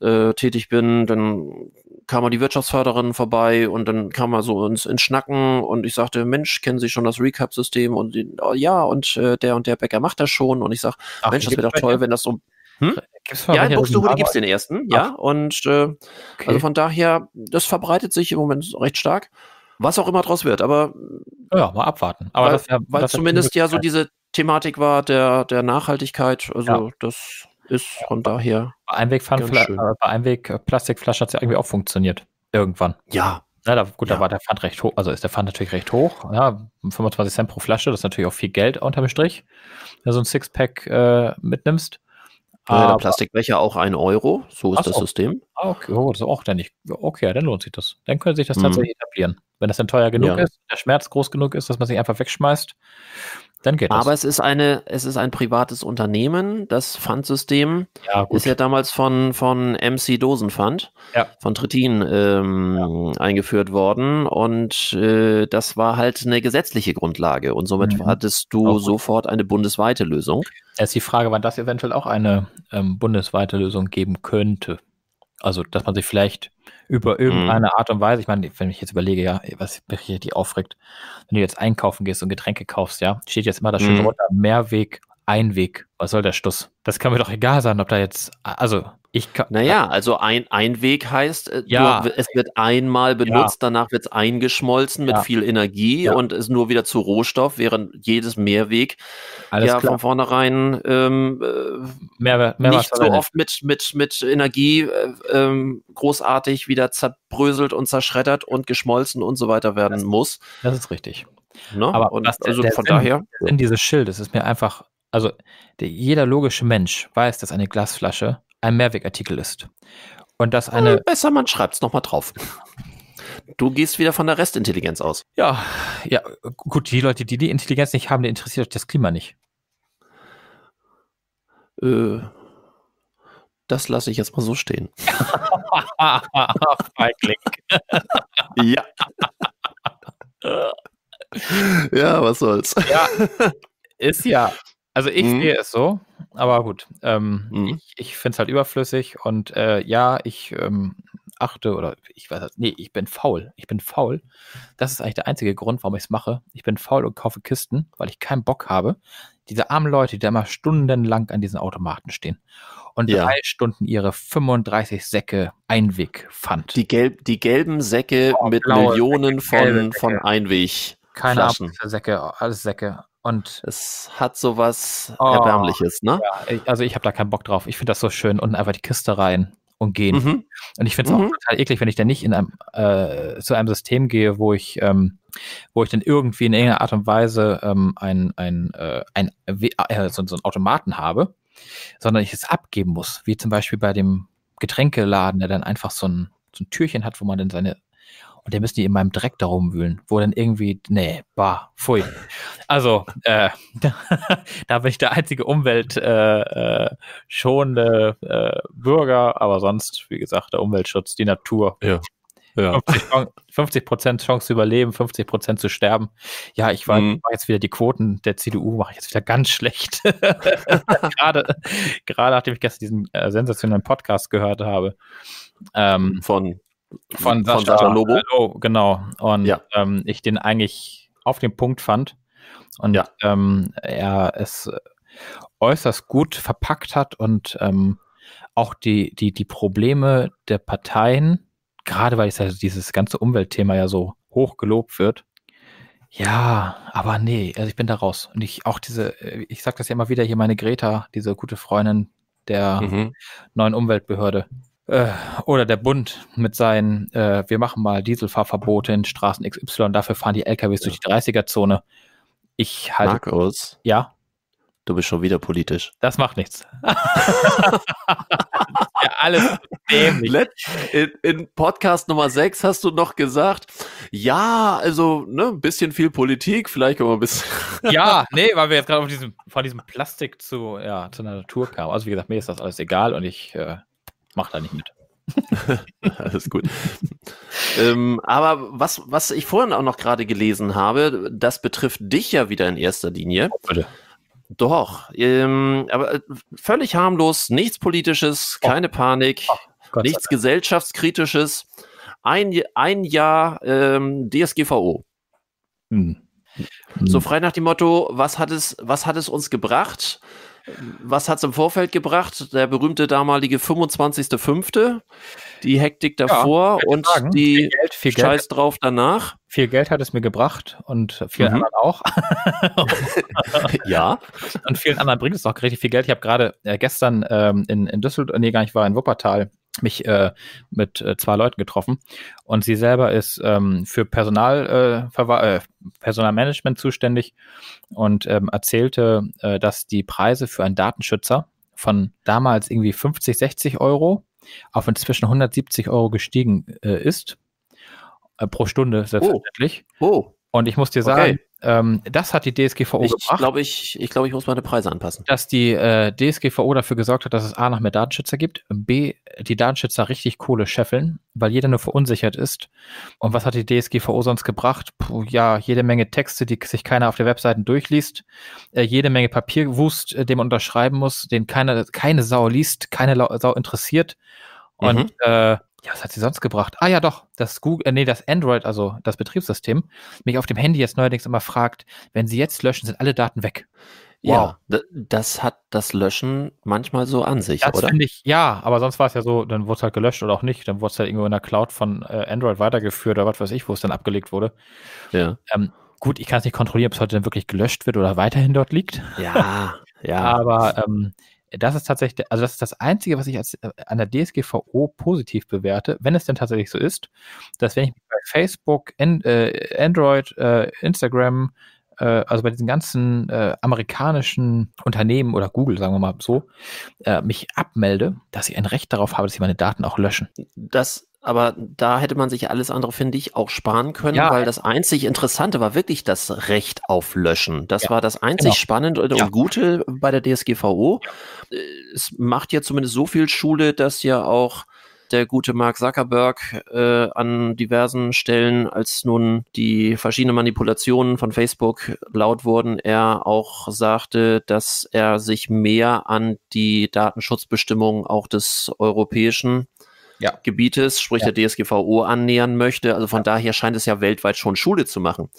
[SPEAKER 1] äh, tätig bin, dann kam mal die Wirtschaftsförderin vorbei und dann kam mal so ins, ins Schnacken und ich sagte, Mensch, kennen Sie schon das Recap-System? Und oh, ja, und äh, der und der Bäcker macht das schon. Und ich sag, Mensch, das wäre doch toll, wenn das so hm?
[SPEAKER 2] Ja, in Buxtehude gibt es den ersten,
[SPEAKER 1] Ach. ja. Und äh, okay. also von daher, das verbreitet sich im Moment recht stark. Was auch immer draus wird, aber. Ja, mal abwarten. Aber weil, das, ja, weil das zumindest ja so diese Thematik war der, der Nachhaltigkeit. Also ja. das ist von daher.
[SPEAKER 2] Bei Einweg-Plastikflaschen Einweg äh, hat es ja irgendwie auch funktioniert. Irgendwann. Ja, na, da, gut, ja. da war der Pfand recht hoch, also ist der Pfand natürlich recht hoch. Ja, 25 Cent pro Flasche, das ist natürlich auch viel Geld unterm Strich, wenn du so ein Sixpack äh, mitnimmst. Ja, der Plastikbecher auch ein Euro, so ist das auch. System. Ah, okay, oh, das ist auch dann nicht. Okay, dann lohnt sich das. Dann können sich das mhm. tatsächlich mhm. etablieren. Wenn das dann teuer genug ja. ist, der Schmerz groß genug ist, dass man sich einfach wegschmeißt, dann geht Aber das. es
[SPEAKER 1] ist eine, es ist ein privates Unternehmen. Das Pfandsystem ja, ist ja damals von, von MC Dosenpfand, ja. von Trittin ähm, ja. eingeführt worden. Und äh, das war halt eine gesetzliche Grundlage. Und somit mhm. hattest du sofort eine bundesweite Lösung.
[SPEAKER 2] Erst die Frage, wann das eventuell auch eine ähm, bundesweite Lösung geben könnte. Also, dass man sich vielleicht über irgendeine mhm. Art und Weise, ich meine, wenn ich jetzt überlege, ja, was mich richtig aufregt, wenn du jetzt einkaufen gehst und Getränke kaufst, ja, steht jetzt immer das Schild mhm. drunter, Mehrweg, Einweg. Was soll der Stuss? Das kann mir doch egal sein, ob da jetzt, also ich kann,
[SPEAKER 1] naja, also ein, ein Weg heißt, äh, ja. du, es wird einmal benutzt, ja. danach wird es eingeschmolzen ja. mit viel Energie und ist nur wieder zu Rohstoff, während jedes Mehrweg Alles ja klar. von vornherein ähm, äh, mehr, mehr nicht so oft mit, mit, mit Energie äh, ähm, großartig wieder zerbröselt und zerschreddert und geschmolzen und
[SPEAKER 2] so weiter werden das, muss. Das ist richtig. Ne? Aber und das, also der von Sinn, daher. In dieses Schild, es ist mir einfach, also der, jeder logische Mensch weiß, dass eine Glasflasche ein Mehrwegartikel ist. Und dass äh, eine. Äh, besser, man schreibt es nochmal drauf. Du gehst wieder von der Restintelligenz aus. Ja, ja, gut, die Leute, die die Intelligenz nicht haben, die interessiert euch das Klima nicht.
[SPEAKER 1] Äh, das lasse ich jetzt mal so stehen.
[SPEAKER 2] Feigling. ja.
[SPEAKER 1] ja, was soll's. Ja,
[SPEAKER 2] ist ja. Also ich mhm. sehe es so, aber gut. Ähm, mhm. Ich, ich finde es halt überflüssig und äh, ja, ich ähm, achte oder ich weiß halt, nee, ich bin faul. Ich bin faul. Das ist eigentlich der einzige Grund, warum ich es mache. Ich bin faul und kaufe Kisten, weil ich keinen Bock habe. Diese armen Leute, die da immer stundenlang an diesen Automaten stehen und ja. drei Stunden ihre 35 Säcke Einweg fand. Die, gelb, die gelben Säcke oh, mit Millionen Säcke, von, von Einweg. Keine Ahnung, Säcke, alles Säcke. Und es hat sowas oh, Erbärmliches, ne? Ja, also ich habe da keinen Bock drauf. Ich finde das so schön. Unten einfach die Kiste rein und gehen. Mhm. Und ich finde es mhm. auch total eklig, wenn ich dann nicht in einem, äh, zu einem System gehe, wo ich, ähm, wo ich dann irgendwie in irgendeiner Art und Weise ähm, ein, ein, äh, ein äh, so, so einen Automaten habe, sondern ich es abgeben muss, wie zum Beispiel bei dem Getränkeladen, der dann einfach so ein, so ein Türchen hat, wo man dann seine und dann müssen die in meinem Dreck da rumwühlen, wo dann irgendwie, nee, bah, pfui. Also, äh, da bin ich der einzige umweltschonende äh, äh, äh, Bürger, aber sonst, wie gesagt, der Umweltschutz, die Natur. Ja. Ja. 50 Prozent Chance zu überleben, 50 Prozent zu sterben. Ja, ich war, mhm. jetzt wieder die Quoten der CDU, mache ich jetzt wieder ganz schlecht. gerade, gerade nachdem ich gestern diesen äh, sensationellen Podcast gehört habe. Ähm, Von von Sascha, von Sascha Lobo. Hallo, genau. Und ja. ähm, ich den eigentlich auf den Punkt fand. Und ja. ähm, er es äußerst gut verpackt hat und ähm, auch die, die, die Probleme der Parteien, gerade weil dieses ganze Umweltthema ja so hoch gelobt wird, ja, aber nee, also ich bin da raus. Und ich auch diese, äh, ich sag das ja immer wieder hier, meine Greta, diese gute Freundin der mhm. neuen Umweltbehörde, äh, oder der Bund mit seinen, äh, wir machen mal Dieselfahrverbote in Straßen XY, dafür fahren die LKWs ja. durch die 30er-Zone. Ich halte. Markus? Ja. Du bist schon wieder politisch. Das macht nichts. ja,
[SPEAKER 1] alles dämlich. In, in, Podcast Nummer 6 hast du noch gesagt, ja,
[SPEAKER 2] also ne, ein bisschen viel Politik,
[SPEAKER 1] vielleicht können wir ein bisschen.
[SPEAKER 2] ja, nee, weil wir jetzt gerade diesem, von diesem Plastik zu, ja, zu einer Natur kamen. Also wie gesagt, mir ist das alles egal und ich äh, macht da nicht mit. Alles gut. ähm, aber was, was
[SPEAKER 1] ich vorhin auch noch gerade gelesen habe, das betrifft dich ja wieder in erster Linie. Bitte. Doch, ähm, aber äh, völlig harmlos, nichts Politisches, oh. keine Panik, oh, nichts Gesellschaftskritisches. Ein, ein Jahr ähm, DSGVO. Hm. So hm. frei nach dem Motto, was hat es, was hat es uns gebracht? Was hat es im Vorfeld gebracht? Der berühmte damalige 25.05.,
[SPEAKER 2] die Hektik davor ja, und sagen, die viel Geld, viel Scheiß
[SPEAKER 1] Geld. drauf danach.
[SPEAKER 2] Viel Geld hat es mir gebracht und vielen mhm. anderen auch. ja. Und vielen anderen bringt es auch richtig viel Geld. Ich habe gerade äh, gestern ähm, in, in Düsseldorf, nee, gar nicht, war in Wuppertal mich äh, mit äh, zwei Leuten getroffen und sie selber ist ähm, für Personal, äh, äh Personalmanagement zuständig und ähm, erzählte, äh, dass die Preise für einen Datenschützer von damals irgendwie 50, 60 Euro auf inzwischen 170 Euro gestiegen äh, ist. pro Stunde oh. selbstverständlich. Oh. oh. Und ich muss dir sagen, okay. ähm, das hat die DSGVO ich gebracht. Glaub ich ich glaube, ich muss meine Preise anpassen. Dass die äh, DSGVO dafür gesorgt hat, dass es A, noch mehr Datenschützer gibt, B, die Datenschützer richtig Kohle scheffeln, weil jeder nur verunsichert ist. Und was hat die DSGVO sonst gebracht? Puh, ja, jede Menge Texte, die sich keiner auf der Webseite durchliest, äh, jede Menge Papierwust, äh, den man unterschreiben muss, den keiner, keine Sau liest, keine Sau interessiert. Und mhm. äh, ja, was hat sie sonst gebracht? Ah ja, doch, das Google, äh, nee, das Android, also das Betriebssystem, mich auf dem Handy jetzt neuerdings immer fragt, wenn sie jetzt löschen, sind alle Daten weg. Wow.
[SPEAKER 1] Ja, das hat das Löschen manchmal so an sich, das oder?
[SPEAKER 2] Ich, ja, aber sonst war es ja so, dann wurde es halt gelöscht oder auch nicht. Dann wurde es halt irgendwo in der Cloud von äh, Android weitergeführt oder was weiß ich, wo es dann abgelegt wurde. Ja. Ähm, gut, ich kann es nicht kontrollieren, ob es heute dann wirklich gelöscht wird oder weiterhin dort liegt. Ja, ja. aber ähm, das ist tatsächlich, also das ist das Einzige, was ich als, äh, an der DSGVO positiv bewerte, wenn es denn tatsächlich so ist, dass wenn ich mich bei Facebook, in, äh, Android, äh, Instagram, äh, also bei diesen ganzen äh, amerikanischen Unternehmen oder Google, sagen wir mal so, äh, mich abmelde, dass ich ein Recht darauf habe, dass sie meine Daten auch löschen.
[SPEAKER 1] Das aber da hätte man sich alles andere, finde ich, auch sparen können, ja, weil das einzig Interessante war wirklich das Recht
[SPEAKER 2] auf Löschen.
[SPEAKER 1] Das ja, war das einzig genau. Spannende und ja. Gute bei der DSGVO. Äh, es macht ja zumindest so viel Schule, dass ja auch der gute Mark Zuckerberg äh, an diversen Stellen, als nun die verschiedenen Manipulationen von Facebook laut wurden, er auch sagte, dass er sich mehr an die Datenschutzbestimmungen auch des europäischen ja. Gebietes, sprich ja. der DSGVO, annähern möchte. Also von daher scheint es ja weltweit schon Schule zu machen.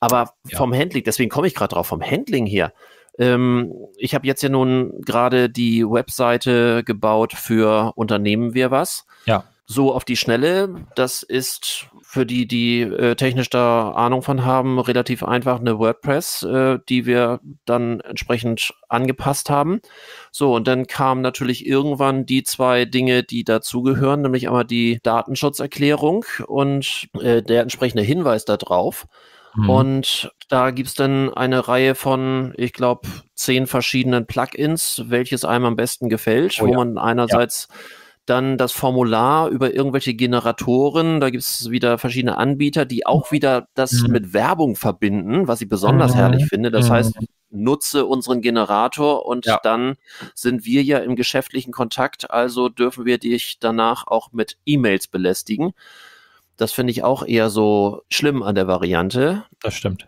[SPEAKER 1] Aber vom Handling, deswegen komme ich gerade drauf, vom Handling her. Ähm, ich habe jetzt ja nun gerade die Webseite gebaut für Unternehmen wir was. Ja so auf die Schnelle, das ist für die, die äh, technisch da Ahnung von haben, relativ einfach eine WordPress, äh, die wir dann entsprechend angepasst haben. So, und dann kamen natürlich irgendwann die zwei Dinge, die dazugehören, nämlich einmal die Datenschutzerklärung und äh, der entsprechende Hinweis darauf. Mhm. Und da gibt es dann eine Reihe von, ich glaube, zehn verschiedenen Plugins, welches einem am besten gefällt, oh, wo ja. man einerseits ja dann das Formular über irgendwelche Generatoren. Da gibt es wieder verschiedene Anbieter, die auch mhm. wieder das mhm. mit Werbung verbinden, was ich besonders mhm. herrlich finde. Das mhm. heißt, nutze unseren Generator und ja. dann sind wir ja im geschäftlichen Kontakt, also dürfen wir dich danach auch mit E-Mails belästigen. Das finde ich auch eher so schlimm an der Variante. Das stimmt.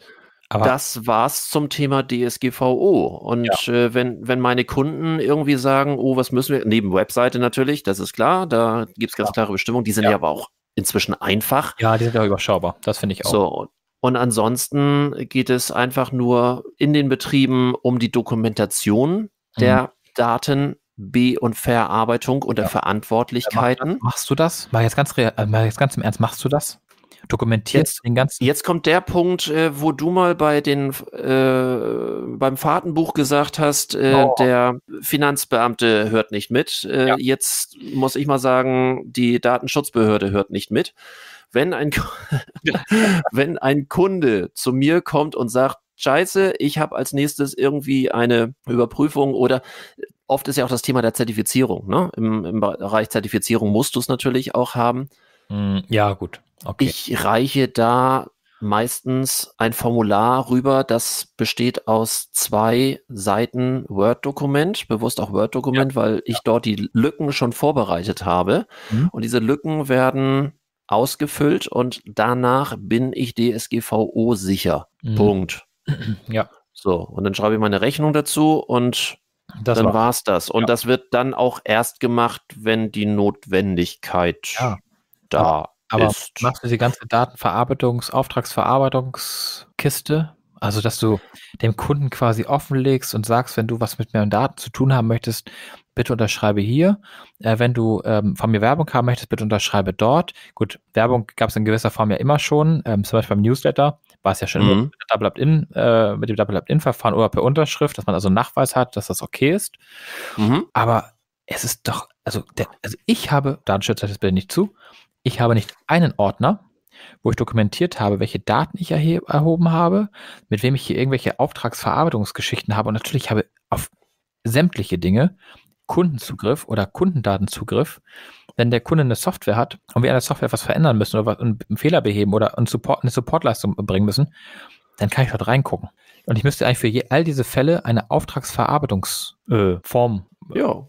[SPEAKER 1] Aber das war's zum Thema DSGVO. Und ja. äh, wenn, wenn meine Kunden irgendwie sagen, oh, was müssen wir, neben Webseite natürlich, das ist klar, da gibt es ganz ja. klare Bestimmungen, die sind ja. ja. aber auch
[SPEAKER 2] inzwischen einfach. Ja, die sind ja überschaubar, das finde ich auch.
[SPEAKER 1] So. Und ansonsten geht es einfach nur in den Betrieben um die Dokumentation der mhm. Daten B und Verarbeitung und der Verantwortlichkeiten.
[SPEAKER 2] Machst du das? Mal jetzt ganz, mal jetzt ganz im Ernst, machst du das? dokumentiert jetzt, den ganzen.
[SPEAKER 1] Jetzt kommt der Punkt, äh, wo du mal bei den äh, beim Fahrtenbuch gesagt hast, äh, oh. der Finanzbeamte hört nicht mit. Äh, ja. Jetzt muss ich mal sagen, die Datenschutzbehörde hört nicht mit. Wenn ein, wenn ein Kunde zu mir kommt und sagt, Scheiße, ich habe als nächstes irgendwie eine Überprüfung oder oft ist ja auch das Thema der Zertifizierung. Ne? Im, Im, Bereich Zertifizierung musst du es natürlich auch haben.
[SPEAKER 2] Hm, ja, gut. Okay.
[SPEAKER 1] Ich reiche da meistens ein Formular rüber, das besteht aus zwei Seiten Word-Dokument, bewusst auch Word-Dokument, ja. weil ich dort die Lücken schon vorbereitet habe. Mhm. Und diese Lücken werden ausgefüllt und danach bin ich DSGVO sicher. Mhm. Punkt. Ja. So, und dann schreibe ich meine Rechnung dazu
[SPEAKER 2] und das dann war
[SPEAKER 1] es das. Und ja. das wird dann auch erst gemacht, wenn die
[SPEAKER 2] Notwendigkeit ja. da aber ist. machst du die ganze Datenverarbeitungs-, Auftragsverarbeitungskiste? Also, dass du dem Kunden quasi offenlegst und sagst, wenn du was mit meinen Daten zu tun haben möchtest, bitte unterschreibe hier. Äh, wenn du ähm, von mir Werbung haben möchtest, bitte unterschreibe dort. Gut, Werbung gab es in gewisser Form ja immer schon, ähm, zum Beispiel beim Newsletter war es ja schon mhm. mit, Double -in, äh, mit dem Double up in verfahren oder per Unterschrift, dass man also einen Nachweis hat, dass das okay ist. Mhm. Aber es ist doch, also, der, also ich habe, Datenschützer, das bitte nicht zu, ich habe nicht einen Ordner, wo ich dokumentiert habe, welche Daten ich erhoben habe, mit wem ich hier irgendwelche Auftragsverarbeitungsgeschichten habe. Und natürlich habe ich auf sämtliche Dinge Kundenzugriff oder Kundendatenzugriff. Wenn der Kunde eine Software hat und wir an der Software etwas verändern müssen oder einen Fehler beheben oder einen Support, eine Supportleistung bringen müssen, dann kann ich dort reingucken. Und ich müsste eigentlich für all diese Fälle eine Auftragsverarbeitungsform äh,
[SPEAKER 1] ja,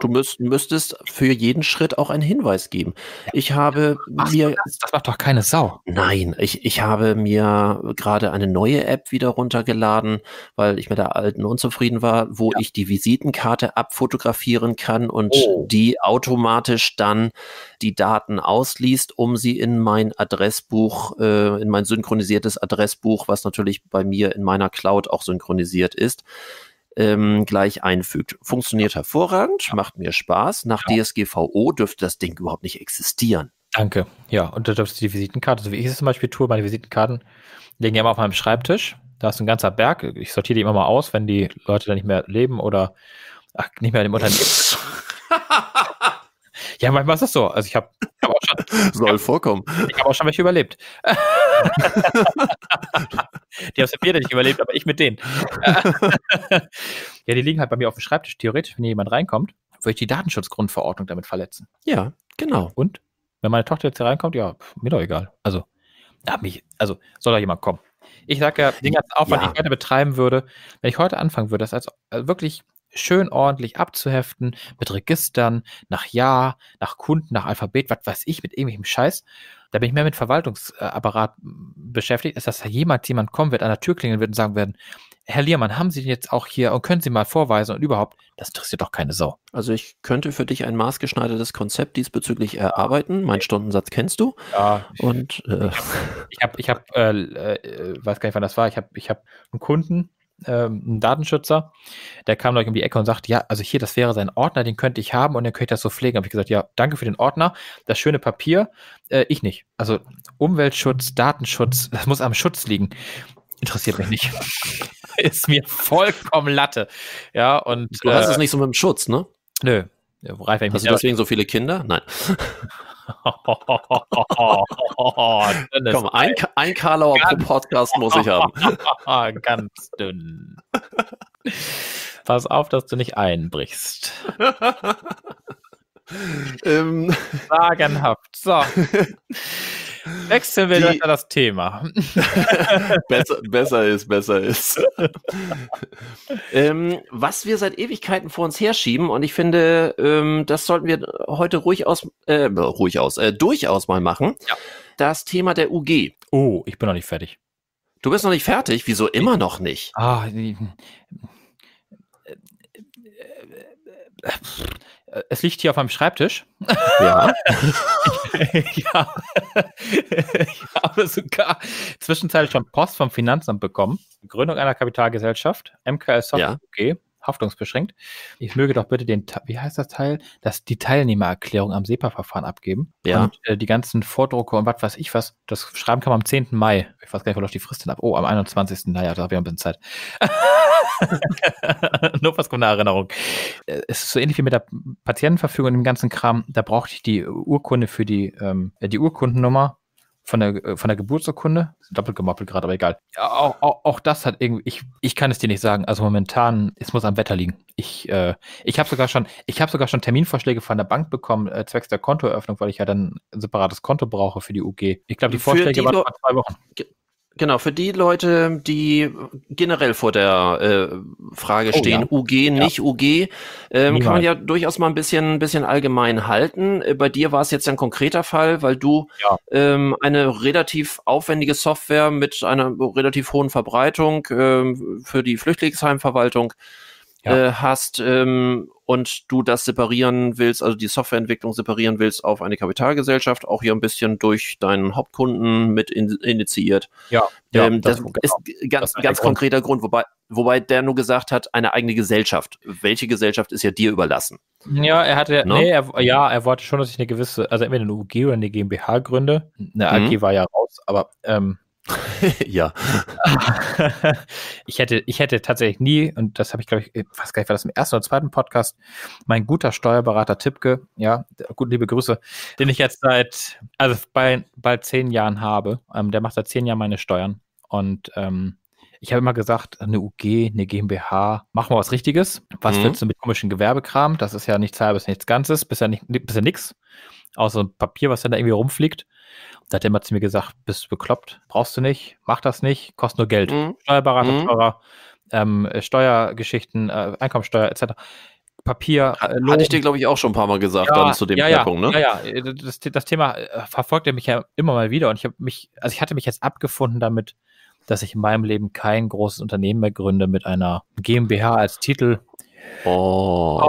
[SPEAKER 1] du müsst, müsstest für jeden Schritt auch einen Hinweis geben. Ich habe Machst mir. Das? das? macht doch keine Sau. Nein, ich, ich habe mir gerade eine neue App wieder runtergeladen, weil ich mit der alten unzufrieden war, wo ja. ich die Visitenkarte abfotografieren kann und oh. die automatisch dann die Daten ausliest, um sie in mein Adressbuch, äh, in mein synchronisiertes Adressbuch, was natürlich bei mir in meiner Cloud auch synchronisiert ist, ähm, gleich einfügt. Funktioniert hervorragend, macht mir Spaß. Nach ja. DSGVO dürfte das Ding überhaupt nicht existieren. Danke.
[SPEAKER 2] Ja, und da dürfte die Visitenkarte, so wie ich es zum Beispiel tue, meine Visitenkarten liegen ja immer auf meinem Schreibtisch. Da ist ein ganzer Berg. Ich sortiere die immer mal aus, wenn die Leute da nicht mehr leben oder ach, nicht mehr in dem Unternehmen. Ja, manchmal ist das so. Also ich habe hab auch schon. Soll hab, vorkommen. Ich habe auch schon welche überlebt. die haben aus der Bier nicht überlebt, aber ich mit denen. ja, die liegen halt bei mir auf dem Schreibtisch. Theoretisch, wenn hier jemand reinkommt, würde ich die Datenschutzgrundverordnung damit verletzen. Ja, genau. Und wenn meine Tochter jetzt hier reinkommt, ja, pff, mir doch egal. Also, da mich, also soll da jemand kommen. Ich sage ja, den ganzen Aufwand, ja. den ich gerne betreiben würde, wenn ich heute anfangen würde, das als, also wirklich schön ordentlich abzuheften, mit Registern, nach Jahr, nach Kunden, nach Alphabet, was weiß ich, mit irgendwelchem Scheiß. Da bin ich mehr mit Verwaltungsapparat beschäftigt, als dass da jemals jemand kommen wird, an der Tür klingeln wird und sagen werden, Herr Liermann, haben Sie jetzt auch hier und können Sie mal vorweisen und überhaupt, das interessiert doch keine Sau.
[SPEAKER 1] Also ich könnte für dich ein maßgeschneidertes Konzept diesbezüglich erarbeiten. Mein Stundensatz kennst du. Ja. Und äh.
[SPEAKER 2] ich habe, ich habe, hab, äh, äh, weiß gar nicht, wann das war. Ich habe, ich habe einen Kunden, ähm, ein Datenschützer, der kam gleich um die Ecke und sagte, ja, also hier, das wäre sein Ordner, den könnte ich haben und dann könnte ich das so pflegen. Habe ich gesagt, ja, danke für den Ordner, das schöne Papier, äh, ich nicht. Also Umweltschutz, Datenschutz, das muss am Schutz liegen. Interessiert mich nicht. Ist mir vollkommen Latte. Ja, und. Du hast äh, es nicht so mit dem Schutz, ne? Nö. Ralf, Hast du deswegen so
[SPEAKER 1] viele Kinder? Nein.
[SPEAKER 2] Komm, ein, ein Karlauer pro Podcast muss ich haben. Ganz dünn. Pass auf, dass du nicht einbrichst. Ähm. Sagenhaft. So. Wechseln wir die, das Thema.
[SPEAKER 1] besser, besser ist, besser ist. ähm, was wir seit Ewigkeiten vor uns herschieben und ich finde, ähm, das sollten wir heute ruhig aus, äh, ruhig aus, äh, durchaus mal machen. Ja. Das Thema der UG. Oh, ich bin noch nicht fertig. Du bist noch nicht fertig? Wieso immer noch nicht?
[SPEAKER 2] Ah, die, äh, äh, es liegt hier auf meinem Schreibtisch. Ja. ich, ja. ich habe sogar zwischenzeitlich schon Post vom Finanzamt bekommen. Gründung einer Kapitalgesellschaft, MKS Software ja. UG, haftungsbeschränkt. Ich möge doch bitte den, wie heißt das Teil? dass die Teilnehmererklärung am SEPA-Verfahren abgeben. Ja. Und äh, die ganzen Vordrucke und was weiß ich was. Das Schreiben kam am 10. Mai. Ich weiß gar nicht, wo läuft die Frist denn ab. Oh, am 21. Naja, da habe ich ein bisschen Zeit. Nur was kommt eine Erinnerung. Äh, es ist so ähnlich wie mit der Patientenverfügung und dem ganzen Kram. Da brauchte ich die Urkunde für die, ähm, äh, die Urkundennummer von der, äh, von der Geburtsurkunde. Doppelt gemoppelt gerade, aber egal. Auch, auch, auch, das hat irgendwie, ich, ich kann es dir nicht sagen. Also momentan, es muss am Wetter liegen. Ich, äh, ich habe sogar schon, ich habe sogar schon Terminvorschläge von der Bank bekommen, äh, zwecks der Kontoeröffnung, weil ich ja dann ein separates Konto brauche für die UG. Ich glaube, die Vorschläge die waren vor zwei Wochen.
[SPEAKER 1] Genau, für die Leute, die generell vor der äh, Frage oh, stehen, ja. UG, nicht ja. UG, ähm, kann man ja durchaus mal ein bisschen, bisschen allgemein halten. Äh, bei dir war es jetzt ein konkreter Fall, weil du ja. ähm, eine relativ aufwendige Software mit einer relativ hohen Verbreitung ähm, für die Flüchtlingsheimverwaltung äh, hast ähm, und du das separieren willst, also die Softwareentwicklung separieren willst auf eine Kapitalgesellschaft, auch hier ein bisschen durch deinen Hauptkunden mit in, initiiert.
[SPEAKER 2] Ja, ja ähm, das, das genau.
[SPEAKER 1] ist ganz, das ganz konkreter Grund. Grund, wobei, wobei der nur gesagt hat, eine eigene Gesellschaft. Welche Gesellschaft ist ja dir überlassen?
[SPEAKER 2] Ja, er hatte, ne? nee, er, ja, er wollte schon, dass ich eine gewisse, also entweder eine UG oder eine GmbH gründe. Eine AG mhm. war ja raus, aber ähm, ja. ich, hätte, ich hätte tatsächlich nie, und das habe ich, glaube ich, was gar nicht, war das im ersten oder zweiten Podcast, mein guter Steuerberater Tippke, ja, gut, liebe Grüße, den ich jetzt seit, also bei, bald zehn Jahren habe. Ähm, der macht seit zehn Jahren meine Steuern. Und ähm, ich habe immer gesagt, eine UG, eine GmbH, machen wir was Richtiges. Was mhm. willst du mit komischen Gewerbekram? Das ist ja nichts halbes, nichts Ganzes, bisher ja nicht, bisher ja nichts. Außer Papier, was dann da irgendwie rumfliegt. Da hat er immer zu mir gesagt, bist du bekloppt, brauchst du nicht, mach das nicht, kostet nur Geld. Mhm. Steuerberater mhm. teurer, ähm, Steuergeschichten, äh, Einkommensteuer etc. Papier. Äh, Hatte ich dir, glaube ich, auch schon ein paar Mal gesagt, ja, dann zu dem ja, Zeitpunkt, ja, ne? Ja, ja, äh, das, das Thema äh, er mich ja immer mal wieder und ich habe mich, also ich hatte mich jetzt abgefunden damit, dass ich in meinem Leben kein großes Unternehmen mehr gründe mit einer GmbH als Titel. Oh.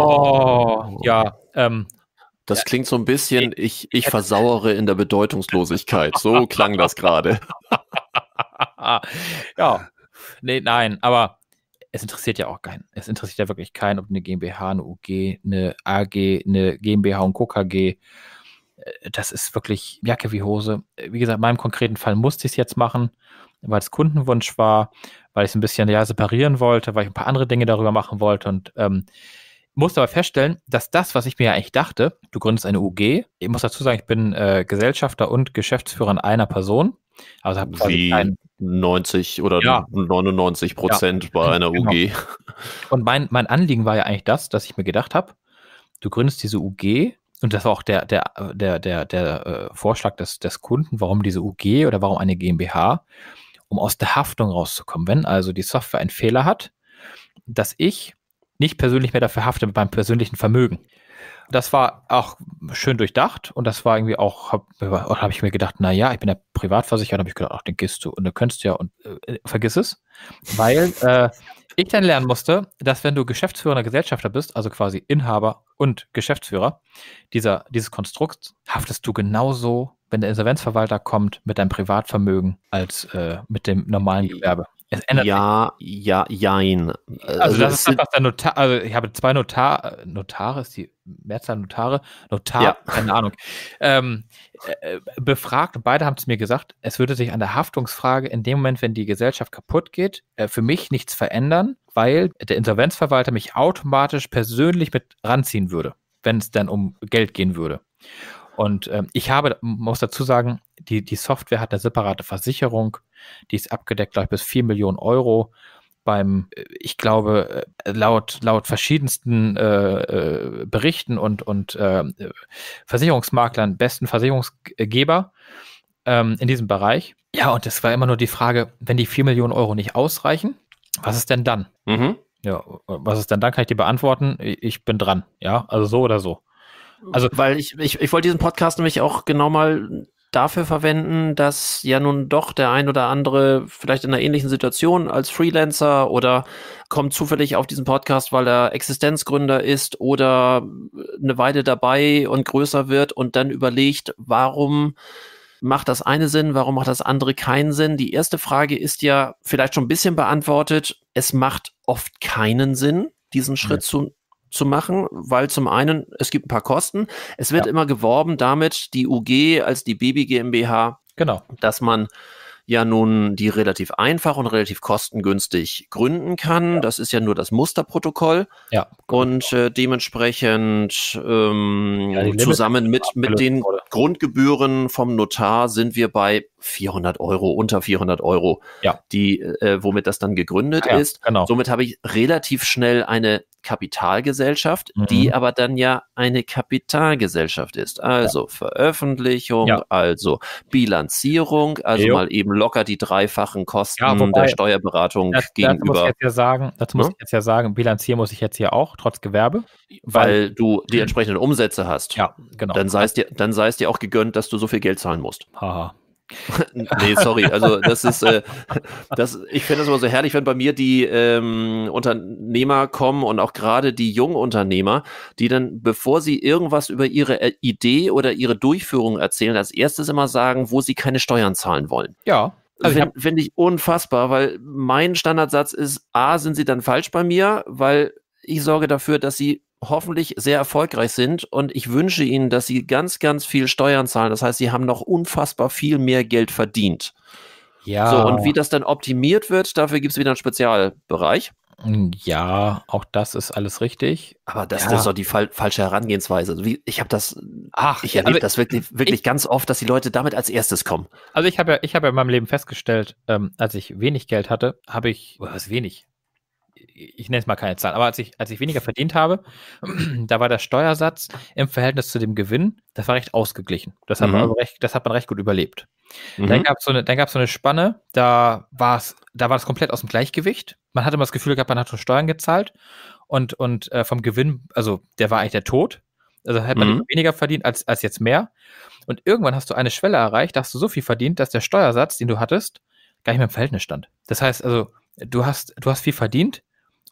[SPEAKER 2] oh ja, ähm, das klingt so ein
[SPEAKER 1] bisschen, ich, ich versauere in der Bedeutungslosigkeit. So klang das gerade.
[SPEAKER 2] ja. Nee, nein, aber es interessiert ja auch keinen. Es interessiert ja wirklich keinen, ob eine GmbH, eine UG, eine AG, eine GmbH und Co. KG. Äh, das ist wirklich Jacke wie Hose. Wie gesagt, in meinem konkreten Fall musste ich es jetzt machen, weil es Kundenwunsch war, weil ich es ein bisschen ja, separieren wollte, weil ich ein paar andere Dinge darüber machen wollte und ähm, muss aber feststellen, dass das, was ich mir ja eigentlich dachte, du gründest eine UG. Ich muss dazu sagen, ich bin äh, Gesellschafter und Geschäftsführer in einer Person. Also habe Wie keinen,
[SPEAKER 1] 90 oder ja. 99 Prozent ja, bei genau. einer genau. UG.
[SPEAKER 2] Und mein, mein Anliegen war ja eigentlich das, dass ich mir gedacht habe, du gründest diese UG und das war auch der, der, der, der, der äh, Vorschlag des, des Kunden, warum diese UG oder warum eine GmbH, um aus der Haftung rauszukommen. Wenn also die Software einen Fehler hat, dass ich nicht persönlich mehr dafür haftet mit meinem persönlichen Vermögen. Das war auch schön durchdacht und das war irgendwie auch, habe hab ich mir gedacht, naja, ich bin ja Privatversicherer, habe ich gedacht, ach, den gehst du und du könntest ja und äh, vergiss es, weil äh, ich dann lernen musste, dass wenn du geschäftsführender Gesellschafter bist, also quasi Inhaber und Geschäftsführer dieser, dieses Konstrukts, haftest du genauso, wenn der Insolvenzverwalter kommt, mit deinem Privatvermögen als äh, mit dem normalen Gewerbe. Es
[SPEAKER 1] ändert ja, ja, jein. Also, also das ist einfach
[SPEAKER 2] der Notar. Also ich habe zwei Notar, Notare ist die Mehrzahl Notare, Notar, ja. keine Ahnung, ähm, äh, befragt. Beide haben es mir gesagt, es würde sich an der Haftungsfrage in dem Moment, wenn die Gesellschaft kaputt geht, äh, für mich nichts verändern, weil der Insolvenzverwalter mich automatisch persönlich mit ranziehen würde, wenn es dann um Geld gehen würde. Und ähm, ich habe, muss dazu sagen, die, die Software hat eine separate Versicherung, die ist abgedeckt, glaube ich, bis 4 Millionen Euro. Beim, äh, ich glaube, äh, laut, laut verschiedensten äh, äh Berichten und, und äh, Versicherungsmaklern, besten Versicherungsgeber ähm, in diesem Bereich. Ja, und es war immer nur die Frage, wenn die 4 Millionen Euro nicht ausreichen, was ist denn dann? Mhm. Ja, was ist denn dann? Kann ich dir beantworten? Ich bin dran. Ja, also so oder so. Also, weil ich, ich, ich wollte
[SPEAKER 1] diesen Podcast nämlich auch genau mal dafür verwenden, dass ja nun doch der ein oder andere vielleicht in einer ähnlichen Situation als Freelancer oder kommt zufällig auf diesen Podcast, weil er Existenzgründer ist oder eine Weile dabei und größer wird und dann überlegt, warum macht das eine Sinn, warum macht das andere keinen Sinn? Die erste Frage ist ja vielleicht schon ein bisschen beantwortet. Es macht oft keinen Sinn, diesen Schritt ja. zu, zu machen, weil zum einen es gibt ein paar Kosten. Es wird ja. immer geworben damit, die UG als die Baby GmbH, genau. dass man ja nun die relativ einfach und relativ kostengünstig gründen kann. Ja. Das ist ja nur das Musterprotokoll. Ja. Und äh, dementsprechend ähm, ja, zusammen mit, mit den Grundgebühren vom Notar sind wir bei 400 Euro, unter 400 Euro, ja. die, äh, womit das dann gegründet ja, ist. Genau. Somit habe ich relativ schnell eine Kapitalgesellschaft, mhm. die aber dann ja eine Kapitalgesellschaft ist. Also ja. Veröffentlichung, ja. also Bilanzierung, also jo. mal eben locker die dreifachen Kosten ja, wobei, der Steuerberatung das, gegenüber. Dazu, muss ich jetzt
[SPEAKER 2] ja sagen, das muss hm? ich jetzt ja sagen, bilanzieren muss ich jetzt hier auch, trotz Gewerbe. Weil, weil
[SPEAKER 1] du die entsprechenden Umsätze hast. Ja, genau. Dann sei es dir, dann sei es dir auch gegönnt, dass du so viel Geld zahlen musst. Haha. nee, sorry. Also das ist, äh, das, ich finde das immer so herrlich, wenn bei mir die ähm, Unternehmer kommen und auch gerade die jungen Unternehmer, die dann, bevor sie irgendwas über ihre äh, Idee oder ihre Durchführung erzählen, als erstes immer sagen, wo sie keine Steuern zahlen wollen.
[SPEAKER 2] Ja. Also Finde
[SPEAKER 1] find ich unfassbar, weil mein Standardsatz ist, a, sind sie dann falsch bei mir, weil ich sorge dafür, dass sie hoffentlich sehr erfolgreich sind und ich wünsche ihnen, dass sie ganz, ganz viel Steuern zahlen. Das heißt, sie haben noch unfassbar viel mehr Geld verdient. Ja. So, und wie das dann optimiert wird, dafür gibt es wieder einen Spezialbereich. Hm, ja, auch das ist alles richtig. Aber das ja. ist doch die fal falsche Herangehensweise. wie, ich habe das, ach, ich erlebe das wirklich, wirklich ich, ganz oft, dass die Leute damit als erstes kommen.
[SPEAKER 2] Also ich habe ja, ich habe ja in meinem Leben festgestellt, ähm, als ich wenig Geld hatte, habe ich, was wenig, ich nenne es mal keine Zahl, aber als ich, als ich weniger verdient habe, da war der Steuersatz im Verhältnis zu dem Gewinn, das war recht ausgeglichen. Das hat, mhm. man, also recht, das hat man recht gut überlebt. Mhm. Dann gab so es so eine Spanne, da, war's, da war es komplett aus dem Gleichgewicht. Man hatte immer das Gefühl gehabt, man hat schon Steuern gezahlt und, und äh, vom Gewinn, also der war eigentlich der Tod. Also hat man mhm. weniger verdient als, als jetzt mehr. Und irgendwann hast du eine Schwelle erreicht, da hast du so viel verdient, dass der Steuersatz, den du hattest, gar nicht mehr im Verhältnis stand. Das heißt also, du hast, du hast viel verdient,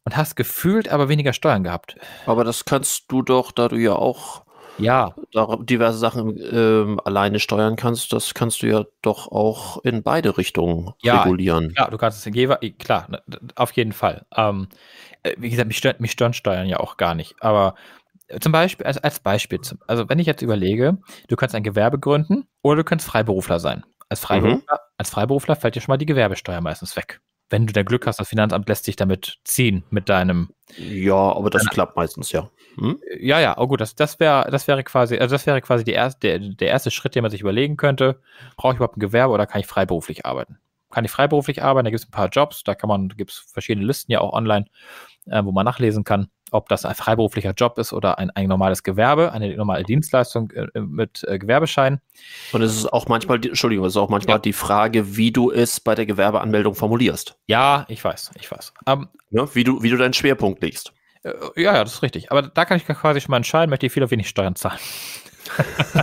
[SPEAKER 2] und hast gefühlt aber weniger Steuern gehabt. Aber das kannst du doch, da du ja auch ja. diverse
[SPEAKER 1] Sachen ähm, alleine steuern kannst, das kannst du ja doch auch in beide Richtungen ja, regulieren.
[SPEAKER 2] Ja, du kannst es in Geber, klar, ne, auf jeden Fall. Ähm, äh, wie gesagt, mich, stör, mich stören Steuern ja auch gar nicht. Aber äh, zum Beispiel, als, als Beispiel, also wenn ich jetzt überlege, du kannst ein Gewerbe gründen oder du kannst Freiberufler sein. Als mhm. Freiberufler, mhm. als Freiberufler fällt dir schon mal die Gewerbesteuer meistens weg wenn du da Glück hast, das Finanzamt lässt dich damit ziehen mit deinem. Ja,
[SPEAKER 1] aber das äh, klappt meistens, ja.
[SPEAKER 2] Hm? Ja, ja, oh gut, das, das wäre das wäre quasi, also das wäre quasi die erste, der, der erste Schritt, den man sich überlegen könnte. Brauche ich überhaupt ein Gewerbe oder kann ich freiberuflich arbeiten? Kann ich freiberuflich arbeiten, da gibt es ein paar Jobs, da kann man, gibt es verschiedene Listen ja auch online, äh, wo man nachlesen kann ob das ein freiberuflicher Job ist oder ein, ein normales Gewerbe, eine normale Dienstleistung äh, äh, mit äh, Gewerbeschein. Und es ist auch manchmal, die, Entschuldigung, es ist auch manchmal ja. die Frage, wie du es bei der Gewerbeanmeldung formulierst.
[SPEAKER 1] Ja, ich weiß, ich weiß. Um, ähm, ja, ne, wie, du, wie du deinen Schwerpunkt legst.
[SPEAKER 2] ja, ja, das ist richtig. Aber da kann ich quasi schon mal entscheiden, möchte ich viel oder wenig Steuern zahlen.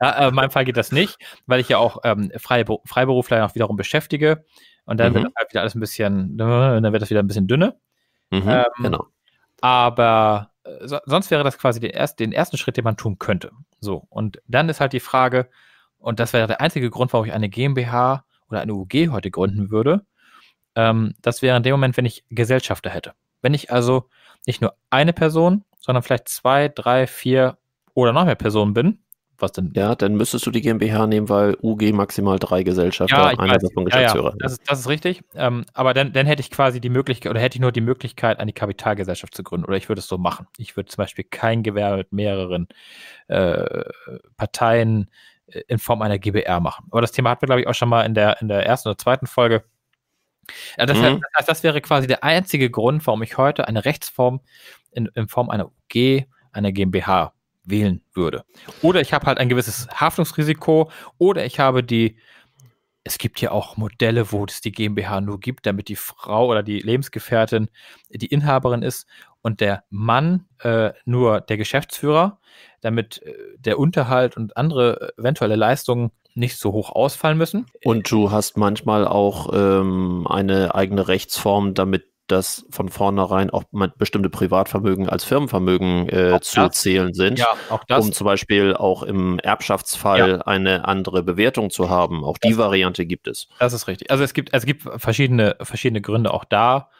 [SPEAKER 2] ja, in meinem Fall geht das nicht, weil ich ja auch ähm, Freiberufler noch wiederum beschäftige. Und dann mhm. wird das halt wieder alles ein bisschen, ne, dann wird das wieder ein bisschen dünne. Mhm, ähm, genau. Aber äh, so, sonst wäre das quasi erst, den ersten Schritt, den man tun könnte. So, und dann ist halt die Frage, und das wäre der einzige Grund, warum ich eine GmbH oder eine UG heute gründen würde, ähm, das wäre in dem Moment, wenn ich Gesellschafter hätte. Wenn ich also nicht nur eine Person, sondern vielleicht zwei, drei, vier oder noch mehr Personen bin,
[SPEAKER 1] was denn? Ja, dann müsstest du die GmbH nehmen, weil UG maximal drei Gesellschafter, ja, einer davon Geschäftsführer. Ja, ja. Das, ist,
[SPEAKER 2] das ist richtig. Ähm, aber dann, dann hätte ich quasi die Möglichkeit, oder hätte ich nur die Möglichkeit, eine Kapitalgesellschaft zu gründen. Oder ich würde es so machen. Ich würde zum Beispiel kein Gewerbe mit mehreren äh, Parteien äh, in Form einer GBR machen. Aber das Thema hatten wir, glaube ich, auch schon mal in der, in der ersten oder zweiten Folge. Ja, das, mhm. heißt, das wäre quasi der einzige Grund, warum ich heute eine Rechtsform in, in Form einer UG, einer GmbH wählen würde. Oder ich habe halt ein gewisses Haftungsrisiko oder ich habe die, es gibt ja auch Modelle, wo es die GmbH nur gibt, damit die Frau oder die Lebensgefährtin die Inhaberin ist und der Mann äh, nur der Geschäftsführer, damit äh, der Unterhalt und andere eventuelle Leistungen nicht so hoch ausfallen müssen.
[SPEAKER 1] Und du hast manchmal auch ähm, eine eigene Rechtsform, damit dass von vornherein auch bestimmte Privatvermögen als Firmenvermögen äh, zu das? zählen sind, ja, um zum Beispiel auch im Erbschaftsfall ja. eine andere Bewertung zu haben. Auch das die Variante gibt es.
[SPEAKER 2] Das ist richtig. Also es gibt, es gibt verschiedene, verschiedene Gründe auch da,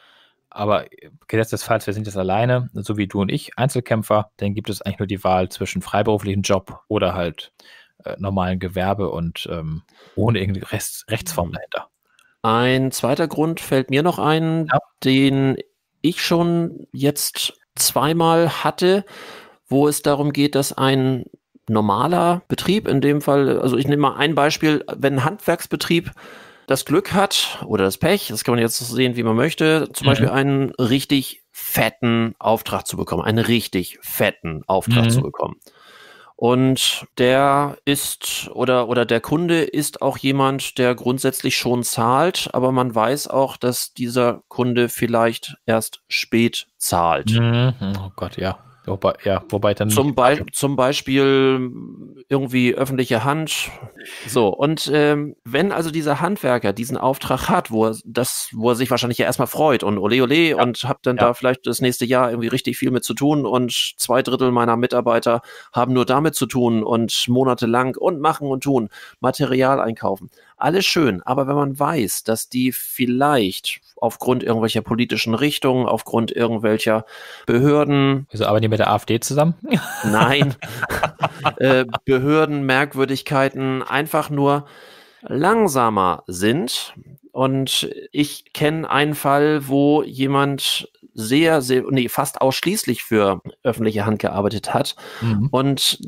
[SPEAKER 2] aber gesetzesfalls, wir sind jetzt alleine, so wie du und ich, Einzelkämpfer, dann gibt es eigentlich nur die Wahl zwischen freiberuflichem Job oder halt äh, normalen Gewerbe und ähm, ohne irgendeine Rest, Rechtsform mhm. dahinter.
[SPEAKER 1] Ein zweiter Grund fällt mir noch ein, ja. den ich schon jetzt zweimal hatte, wo es darum geht, dass ein normaler Betrieb, in dem Fall, also ich nehme mal ein Beispiel, wenn ein Handwerksbetrieb das Glück hat oder das Pech, das kann man jetzt sehen, wie man möchte, zum mhm. Beispiel einen richtig fetten Auftrag zu bekommen, einen richtig fetten Auftrag mhm. zu bekommen. Und der ist oder, oder der Kunde ist auch jemand, der grundsätzlich schon zahlt, aber man weiß auch, dass dieser Kunde vielleicht erst spät
[SPEAKER 2] zahlt. Mhm. Oh Gott, ja. Wobei, ja, wobei dann. Zum,
[SPEAKER 1] Be also zum Beispiel irgendwie öffentliche Hand. So, und ähm, wenn also dieser Handwerker diesen Auftrag hat, wo er, das, wo er sich wahrscheinlich ja erstmal freut und ole ole ja. und hab dann ja. da vielleicht das nächste Jahr irgendwie richtig viel mit zu tun und zwei Drittel meiner Mitarbeiter haben nur damit zu tun und monatelang und machen und tun, Material einkaufen. Alles schön, aber wenn man weiß, dass die vielleicht aufgrund irgendwelcher politischen Richtungen, aufgrund irgendwelcher Behörden. Also arbeiten die mit der AfD zusammen? Nein. äh, Behörden, Merkwürdigkeiten einfach nur langsamer sind. Und ich kenne einen Fall, wo jemand sehr, sehr, nee, fast ausschließlich für öffentliche Hand gearbeitet hat. Mhm. Und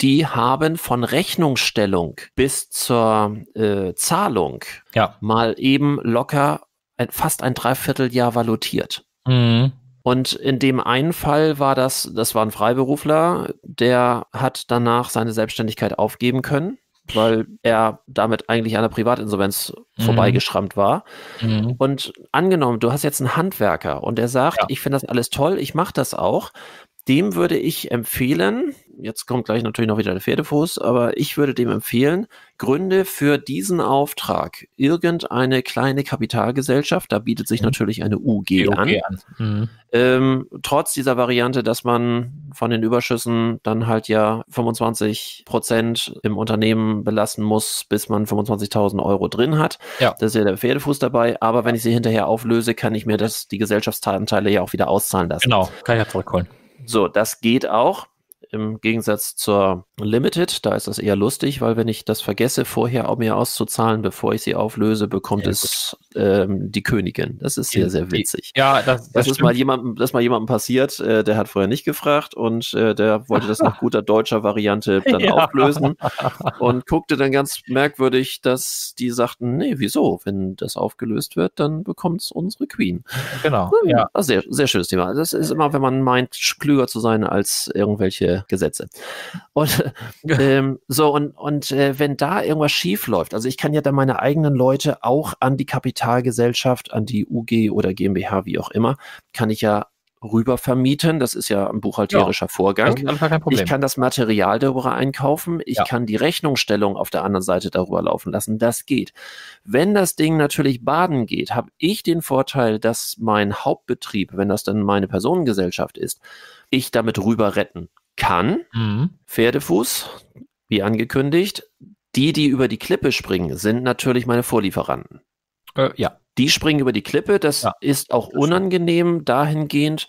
[SPEAKER 1] die haben von Rechnungsstellung bis zur äh, Zahlung ja. mal eben locker ein, fast ein Dreivierteljahr valutiert. Mhm. Und in dem einen Fall war das, das war ein Freiberufler, der hat danach seine Selbstständigkeit aufgeben können, weil er damit eigentlich an der Privatinsolvenz mhm. vorbeigeschrammt war. Mhm. Und angenommen, du hast jetzt einen Handwerker und der sagt, ja. ich finde das alles toll, ich mache das auch dem würde ich empfehlen, jetzt kommt gleich natürlich noch wieder der Pferdefuß, aber ich würde dem empfehlen, gründe für diesen Auftrag irgendeine kleine Kapitalgesellschaft, da bietet sich mhm. natürlich eine UG, an. an. Mhm. Ähm, trotz dieser Variante, dass man von den Überschüssen dann halt ja 25 Prozent im Unternehmen belassen muss, bis man 25.000 Euro drin hat. Ja. Das ist ja der Pferdefuß dabei, aber wenn ich sie hinterher auflöse, kann ich mir das, die Gesellschaftsanteile ja auch wieder auszahlen lassen. Genau, kann ich ja zurückholen. So, das geht auch. Im Gegensatz zur Limited, da ist das eher lustig, weil wenn ich das vergesse, vorher auch mir auszuzahlen, bevor ich sie auflöse, bekommt ja, es ähm, die Königin. Das ist sehr, sehr witzig. Ja, das, das, das ist mal jemandem, das mal jemandem passiert, äh, der hat vorher nicht gefragt und äh, der wollte das nach guter deutscher Variante dann ja. auflösen und guckte dann ganz merkwürdig, dass die sagten, nee, wieso? Wenn das aufgelöst wird, dann bekommt es unsere Queen. Genau. Hm, ja. ja. Sehr, sehr schönes Thema. Das ist immer, wenn man meint, klüger zu sein als irgendwelche Gesetze. Und ähm, so, und, und äh, wenn da irgendwas schief läuft, also ich kann ja dann meine eigenen Leute auch an die Kapitalgesellschaft, an die UG oder GmbH, wie auch immer, kann ich ja rüber vermieten. Das ist ja ein buchhalterischer ja, Vorgang. Ich kann das Material darüber einkaufen. Ich ja. kann die Rechnungsstellung auf der anderen Seite darüber laufen lassen. Das geht. Wenn das Ding natürlich baden geht, habe ich den Vorteil, dass mein Hauptbetrieb, wenn das dann meine Personengesellschaft ist, ich damit rüber retten kann. Mhm. Pferdefuß, wie angekündigt. Die, die über die Klippe springen, sind natürlich meine Vorlieferanten. Äh, ja. Die springen über die Klippe. Das ja. ist auch das unangenehm ist. dahingehend,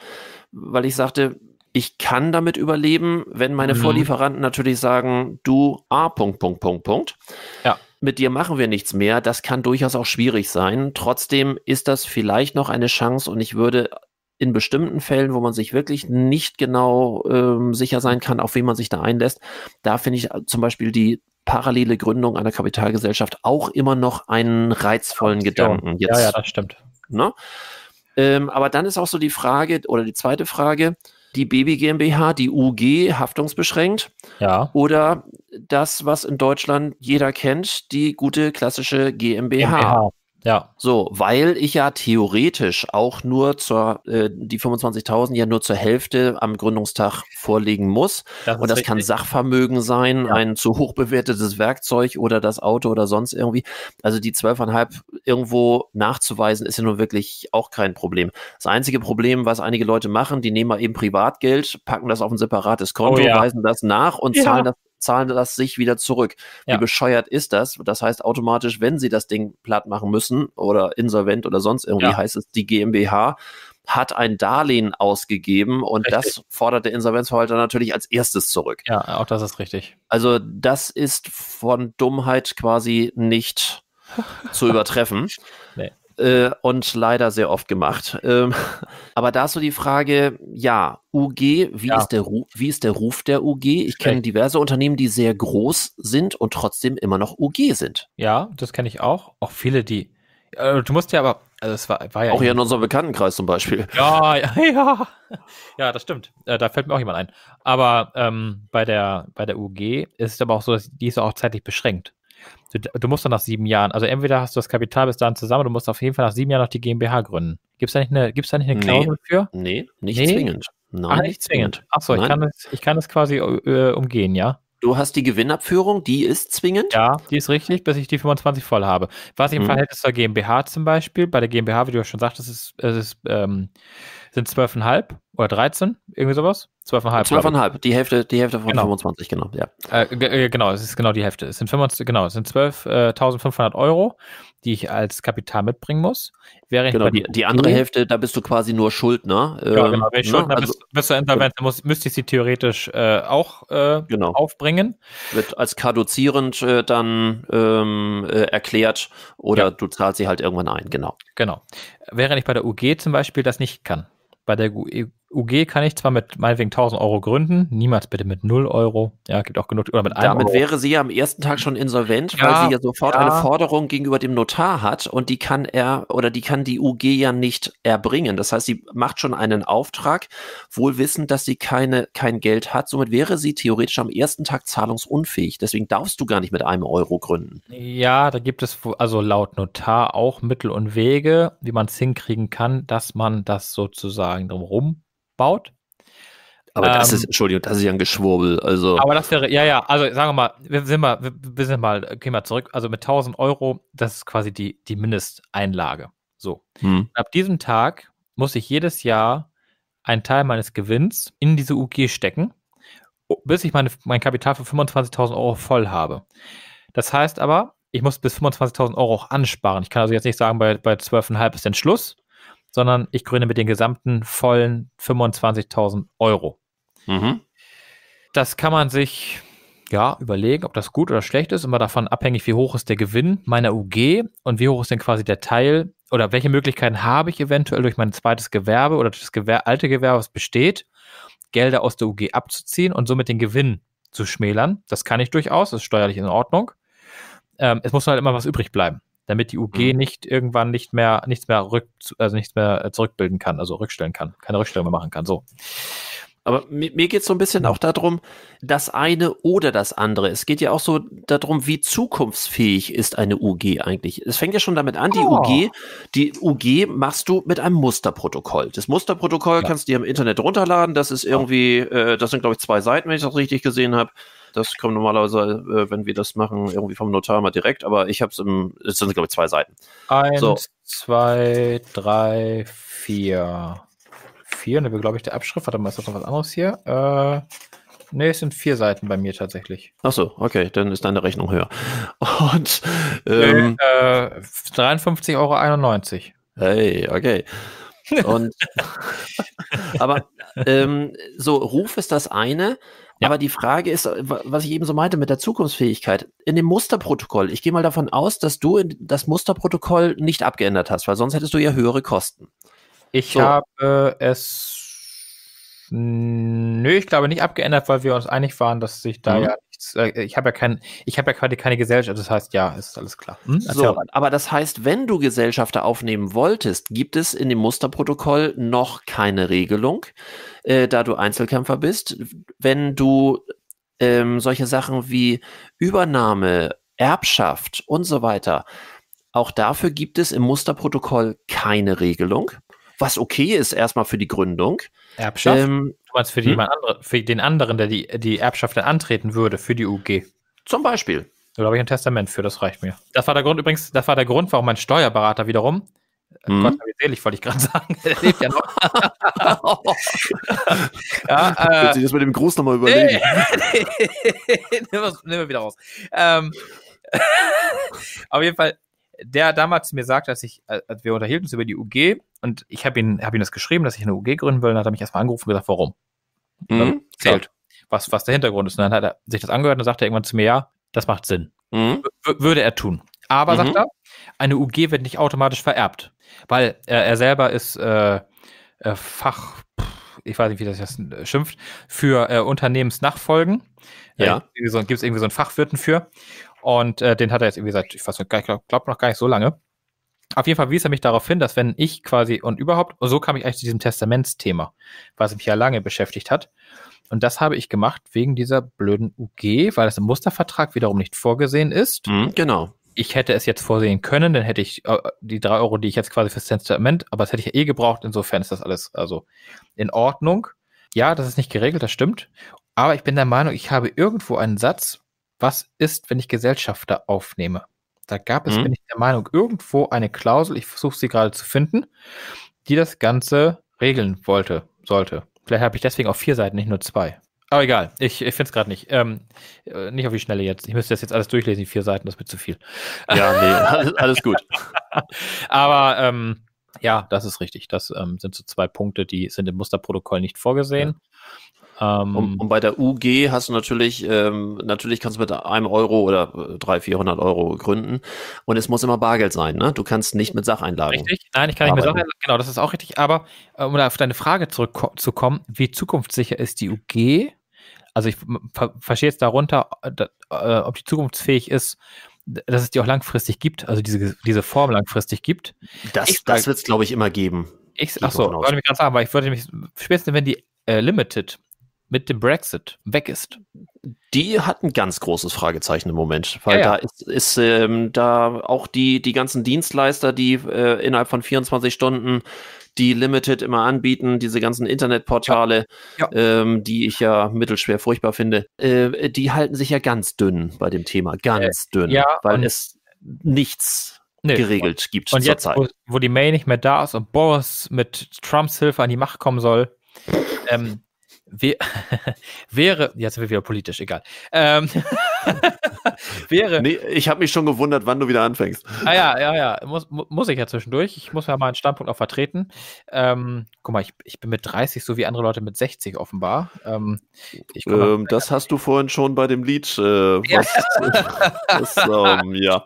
[SPEAKER 1] weil ich sagte, ich kann damit überleben, wenn meine mhm. Vorlieferanten natürlich sagen, du A, Punkt, Punkt, Punkt, Punkt. Ja. Mit dir machen wir nichts mehr. Das kann durchaus auch schwierig sein. Trotzdem ist das vielleicht noch eine Chance und ich würde in bestimmten Fällen, wo man sich wirklich nicht genau ähm, sicher sein kann, auf wen man sich da einlässt, da finde ich äh, zum Beispiel die parallele Gründung einer Kapitalgesellschaft auch immer noch einen reizvollen Gedanken. Jetzt, ja, ja, das stimmt. Ne? Ähm, aber dann ist auch so die Frage oder die zweite Frage, die Baby GmbH, die UG, haftungsbeschränkt. Ja. Oder das, was in Deutschland jeder kennt, die gute klassische GmbH. GmbH. Ja. So, weil ich ja theoretisch auch nur zur, äh, die 25.000 ja nur zur Hälfte am Gründungstag vorlegen muss. Das und das richtig. kann Sachvermögen sein, ja. ein zu hoch bewertetes Werkzeug oder das Auto oder sonst irgendwie. Also die 12,5 irgendwo nachzuweisen, ist ja nun wirklich auch kein Problem. Das einzige Problem, was einige Leute machen, die nehmen mal eben Privatgeld, packen das auf ein separates Konto, oh, ja. weisen das nach und ja. zahlen das zahlen das sich wieder zurück. Ja. Wie bescheuert ist das? Das heißt automatisch, wenn sie das Ding platt machen müssen oder insolvent oder sonst irgendwie, ja. heißt es, die GmbH hat ein Darlehen ausgegeben und richtig. das fordert der Insolvenzverwalter natürlich als erstes zurück.
[SPEAKER 2] Ja, auch das ist richtig.
[SPEAKER 1] Also das ist von Dummheit quasi nicht zu übertreffen. äh, und leider sehr oft gemacht. Ähm, aber da ist so die Frage, ja, UG, wie, ja. Ist der Ruf, wie ist der Ruf der UG? Ich kenne diverse Unternehmen, die sehr groß sind und trotzdem immer noch UG sind.
[SPEAKER 2] Ja, das kenne ich auch. Auch viele, die. Äh, du musst ja aber. Also es war, war ja auch hier in unserem
[SPEAKER 1] Bekanntenkreis zum Beispiel.
[SPEAKER 2] Ja, ja, ja. Ja, das stimmt. Äh, da fällt mir auch jemand ein. Aber ähm, bei, der, bei der UG ist es aber auch so, dass die ist auch zeitlich beschränkt. Du, du, musst dann nach sieben Jahren, also entweder hast du das Kapital bis dahin zusammen, du musst auf jeden Fall nach sieben Jahren noch die GmbH gründen. Gibt es da nicht eine, da nicht eine Klausel nee, für? Nee, nicht nee. zwingend. Nein, ah, nicht zwingend. Achso, ich, kann das, ich kann das quasi äh, umgehen, ja? Du hast die Gewinnabführung, die ist zwingend? Ja, die ist richtig, bis ich die 25 voll habe. Was ich im mhm. Verhältnis zur GmbH zum Beispiel, bei der GmbH, wie du ja schon sagtest, ist, ist, ähm, sind 12,5 oder 13, irgendwie sowas. 12,5. 12,5,
[SPEAKER 1] die Hälfte, die Hälfte von genau. 25, genau, ja.
[SPEAKER 2] Äh, äh, genau, es ist genau die Hälfte. Es sind, genau, sind 12.500 äh, Euro die ich als Kapital mitbringen muss. Wäre genau, die, die, andere Hälfte,
[SPEAKER 1] da bist du quasi nur Schuldner. Äh, ja, ähm, genau, wenn ich ne? Schuldner also, bis, zur Insolvenz
[SPEAKER 2] müsste ich sie theoretisch äh, auch äh, genau. aufbringen.
[SPEAKER 1] Wird als kaduzierend äh, dann ähm, äh, erklärt oder ja. du zahlst sie halt irgendwann ein, genau.
[SPEAKER 2] Genau. Während ich bei der UG zum Beispiel das nicht kann. Bei der UG kann ich zwar mit meinetwegen 1000 Euro gründen, niemals bitte mit 0 Euro. Ja, gibt auch genug. Oder mit einem Damit Euro.
[SPEAKER 1] wäre sie ja am ersten Tag schon insolvent, ja, weil sie ja sofort ja. eine Forderung gegenüber dem Notar hat und die kann er oder die kann die UG ja nicht erbringen. Das heißt, sie macht schon einen Auftrag, wohl wissend, dass sie keine, kein Geld hat. Somit wäre sie theoretisch am ersten Tag zahlungsunfähig. Deswegen darfst du gar nicht mit einem Euro gründen.
[SPEAKER 2] Ja, da gibt es also laut Notar auch Mittel und Wege, wie man es hinkriegen kann, dass man das sozusagen drumherum baut. Aber ähm, das ist,
[SPEAKER 1] Entschuldigung, das ist ja ein Geschwurbel. Also. Aber
[SPEAKER 2] das wäre, ja, ja, also sagen wir mal, wir sind mal, wir sind mal, gehen mal zurück. Also mit 1000 Euro, das ist quasi die, die Mindesteinlage. So. Hm. Ab diesem Tag muss ich jedes Jahr einen Teil meines Gewinns in diese UG stecken, bis ich meine, mein Kapital für 25.000 Euro voll habe. Das heißt aber, ich muss bis 25.000 Euro auch ansparen. Ich kann also jetzt nicht sagen, bei, bei 12,5 ist dann Schluss, sondern ich gründe mit den gesamten vollen 25.000 Euro. Mhm. Das kann man sich ja überlegen, ob das gut oder schlecht ist, immer davon abhängig, wie hoch ist der Gewinn meiner UG und wie hoch ist denn quasi der Teil oder welche Möglichkeiten habe ich eventuell durch mein zweites Gewerbe oder durch das Gewer alte Gewerbe, was besteht, Gelder aus der UG abzuziehen und somit den Gewinn zu schmälern. Das kann ich durchaus, das ist steuerlich in Ordnung. Ähm, es muss halt immer was übrig bleiben damit die UG mhm. nicht irgendwann nicht mehr, nichts mehr rück, also nichts mehr äh, zurückbilden kann, also rückstellen kann, keine Rückstellung mehr machen kann. So. Aber mir, geht es so ein bisschen auch darum, das eine oder das andere.
[SPEAKER 1] Es geht ja auch so darum, wie zukunftsfähig ist eine UG eigentlich. Es fängt ja schon damit an, die oh. UG, die UG machst du mit einem Musterprotokoll. Das Musterprotokoll ja. kannst du dir im Internet runterladen. Das ist irgendwie, äh, das sind glaube ich zwei Seiten, wenn ich das richtig gesehen habe. Das kommt normalerweise, äh, wenn wir das machen, irgendwie vom Notar mal direkt, aber ich habe es im, es sind glaube ich zwei Seiten. Eins, so.
[SPEAKER 2] zwei, drei, vier. Vier, ne, glaube ich, der Abschrift. Warte mal, ist das noch was anderes hier? Äh, Ne, es sind vier Seiten bei mir tatsächlich. Ach
[SPEAKER 1] so, okay, dann ist deine Rechnung höher. Und ähm,
[SPEAKER 2] äh, 53,91
[SPEAKER 1] Euro. Hey, okay. Und aber ähm, so, Ruf ist das eine, aber die Frage ist, äh, was ich eben so meinte mit der Zukunftsfähigkeit. In dem Musterprotokoll, ich gehe mal davon aus, dass du das Musterprotokoll nicht abgeändert hast, weil sonst hättest du ja höhere Kosten. Ich so.
[SPEAKER 2] habe es. Nö, ich glaube nicht abgeändert, weil wir uns einig waren, dass sich da mhm. ja nichts. Äh, ich habe ja kein, ich habe ja quasi keine Gesellschaft. Das heißt, ja, ist alles klar. Hm? So, aber das heißt, wenn
[SPEAKER 1] du Gesellschafter aufnehmen wolltest, gibt es in dem Musterprotokoll noch keine Regelung äh, da du Einzelkämpfer bist, wenn du ähm, solche Sachen wie Übernahme, Erbschaft und so weiter, auch dafür gibt es im Musterprotokoll keine Regelung, was okay ist erstmal für die Gründung.
[SPEAKER 2] Erbschaft? Ähm, du meinst für, hm? andere, für den anderen, der die, die Erbschaft dann antreten würde, für die UG? Zum Beispiel. Da habe ich ein Testament für, das reicht mir. Das war der Grund übrigens, das war der Grund, warum mein Steuerberater wiederum Mhm. Gott hab ich selig, wollte ich gerade sagen. Der lebt ja noch. ja, äh, das mit dem Gruß nochmal überlegen. Nee, nee, nehmen wir wieder raus. Ähm, auf jeden Fall, der damals mir sagt, dass ich, äh, als wir unterhielten uns über die UG und ich habe ihn, hab ihm das geschrieben, dass ich eine UG gründen will, und dann hat er mich erstmal angerufen und gesagt, warum. Mhm, zählt. Was, was der Hintergrund ist. Und dann hat er sich das angehört und dann sagt er irgendwann zu mir, ja, das macht Sinn. Mhm. Würde er tun. Aber, mhm. sagt er, eine UG wird nicht automatisch vererbt. Weil äh, er selber ist äh, äh Fach, ich weiß nicht, wie das jetzt äh, schimpft, für äh, Unternehmensnachfolgen. Äh, ja. Äh, so, Gibt es irgendwie so einen Fachwirten für. Und äh, den hat er jetzt irgendwie seit, ich weiß nicht, glaube glaub noch gar nicht so lange. Auf jeden Fall wies er mich darauf hin, dass wenn ich quasi und überhaupt, und so kam ich eigentlich zu diesem Testamentsthema, was mich ja lange beschäftigt hat. Und das habe ich gemacht wegen dieser blöden UG, weil das im Mustervertrag wiederum nicht vorgesehen ist. Mhm, genau ich hätte es jetzt vorsehen können, dann hätte ich äh, die drei Euro, die ich jetzt quasi fürs Testament, aber das hätte ich ja eh gebraucht. Insofern ist das alles also in Ordnung. Ja, das ist nicht geregelt, das stimmt. Aber ich bin der Meinung, ich habe irgendwo einen Satz, was ist, wenn ich Gesellschafter aufnehme? Da gab es, mhm. bin ich der Meinung, irgendwo eine Klausel, ich versuche sie gerade zu finden, die das Ganze regeln wollte, sollte. Vielleicht habe ich deswegen auch vier Seiten, nicht nur zwei. Aber egal, ich, ich finde es gerade nicht. Ähm, äh, nicht auf die Schnelle jetzt. Ich müsste das jetzt alles durchlesen, die vier Seiten, das wird zu viel. Ja, nee, alles, alles gut. Aber ähm, ja, das ist richtig. Das ähm, sind so zwei Punkte, die sind im Musterprotokoll nicht vorgesehen. Ja. Ähm, und, und, bei der UG hast du natürlich, ähm, natürlich kannst
[SPEAKER 1] du mit einem Euro oder 300, äh, 400 Euro gründen und es muss immer Bargeld sein, ne? Du kannst
[SPEAKER 2] nicht mit Sacheinlagen. Richtig, nein, ich kann arbeiten. nicht mit Sacheinlagen, genau, das ist auch richtig, aber äh, um auf deine Frage zurückzukommen, wie zukunftssicher ist die UG? Also ich ver verstehe jetzt darunter, äh, da, äh, ob die zukunftsfähig ist, dass es die auch langfristig gibt, also diese, diese Form langfristig gibt. Das, das wird es, glaube ich, immer geben. Ich, achso, wollte mich gerade sagen, weil ich würde mich, spätestens wenn die äh, Limited mit dem Brexit weg ist. Die hat ein ganz
[SPEAKER 1] großes Fragezeichen im Moment, weil ja, ja. da ist, ist ähm, da auch die, die ganzen Dienstleister, die äh, innerhalb von 24 Stunden die Limited immer anbieten, diese ganzen Internetportale, ja. Ähm, die ich ja mittelschwer furchtbar finde, äh, die halten sich ja ganz dünn bei dem Thema, ganz äh, dünn, weil es nichts Nee. geregelt gibt und jetzt, Zeit. Wo,
[SPEAKER 2] wo die May nicht mehr da ist und Boris mit Trumps Hilfe an die Macht kommen soll, ähm, wäre, jetzt sind wir wieder politisch, egal. Ähm,
[SPEAKER 1] wäre. Nee, ich habe mich schon gewundert, wann du wieder anfängst.
[SPEAKER 2] Ah ja, ja, ja. Muss, muss ich ja zwischendurch. Ich muss ja meinen Standpunkt auch vertreten. Ähm, guck mal, ich, ich bin mit 30, so wie andere Leute mit 60 offenbar. Ähm, mal,
[SPEAKER 1] ähm, das hast du vorhin schon bei dem Lied. Äh,
[SPEAKER 2] was, ja. das, ähm, ja.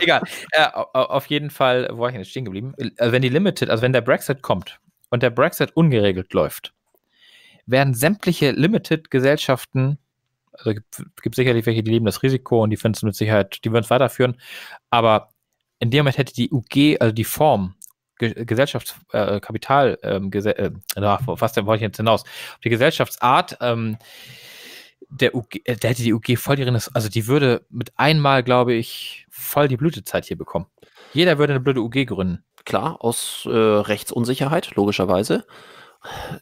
[SPEAKER 2] Egal. Äh, auf jeden Fall, wo war ich denn stehen geblieben? Äh, wenn die Limited, also wenn der Brexit kommt und der Brexit ungeregelt läuft, werden sämtliche Limited-Gesellschaften, also gibt, gibt sicherlich welche, die leben das Risiko und die finden es mit Sicherheit, die würden es weiterführen, aber in dem Moment hätte die UG, also die Form, Gesellschaftskapital, äh, äh, Gese äh, was denn wollte ich jetzt hinaus? Die Gesellschaftsart, ähm, der, UG, äh, der hätte die UG voll die Renaissance, also die würde mit einmal, glaube ich, voll die Blütezeit hier bekommen. Jeder würde eine blöde UG gründen. Klar, aus äh, Rechtsunsicherheit, logischerweise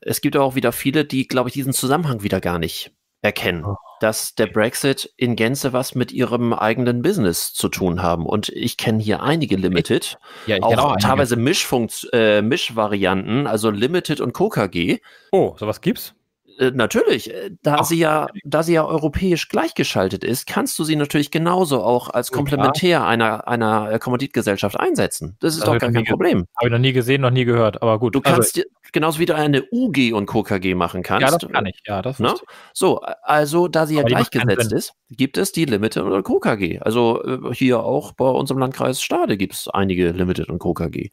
[SPEAKER 2] es gibt auch
[SPEAKER 1] wieder viele, die, glaube ich, diesen Zusammenhang wieder gar nicht erkennen, oh. dass der Brexit in Gänze was mit ihrem eigenen Business zu tun haben. Und ich kenne hier einige Limited, ja, auch, auch einige. teilweise Mischfunkt, äh, Mischvarianten, also Limited und KKG. Oh, sowas gibt's? Äh, natürlich, äh, da Ach, sie ja, da sie ja europäisch gleichgeschaltet ist, kannst du sie natürlich genauso auch als ja, Komplementär klar. einer, einer äh, Kommanditgesellschaft einsetzen. Das ist das doch gar kein Problem. Habe ich noch nie gesehen, noch nie gehört, aber gut. Du also kannst genauso wie du eine UG und KKG machen kannst. Ja, das kann ich, ja, das ne? So, also da sie aber ja gleichgesetzt ist, gibt es die Limited und KKG. Also hier auch bei unserem Landkreis Stade gibt es einige Limited und KKG.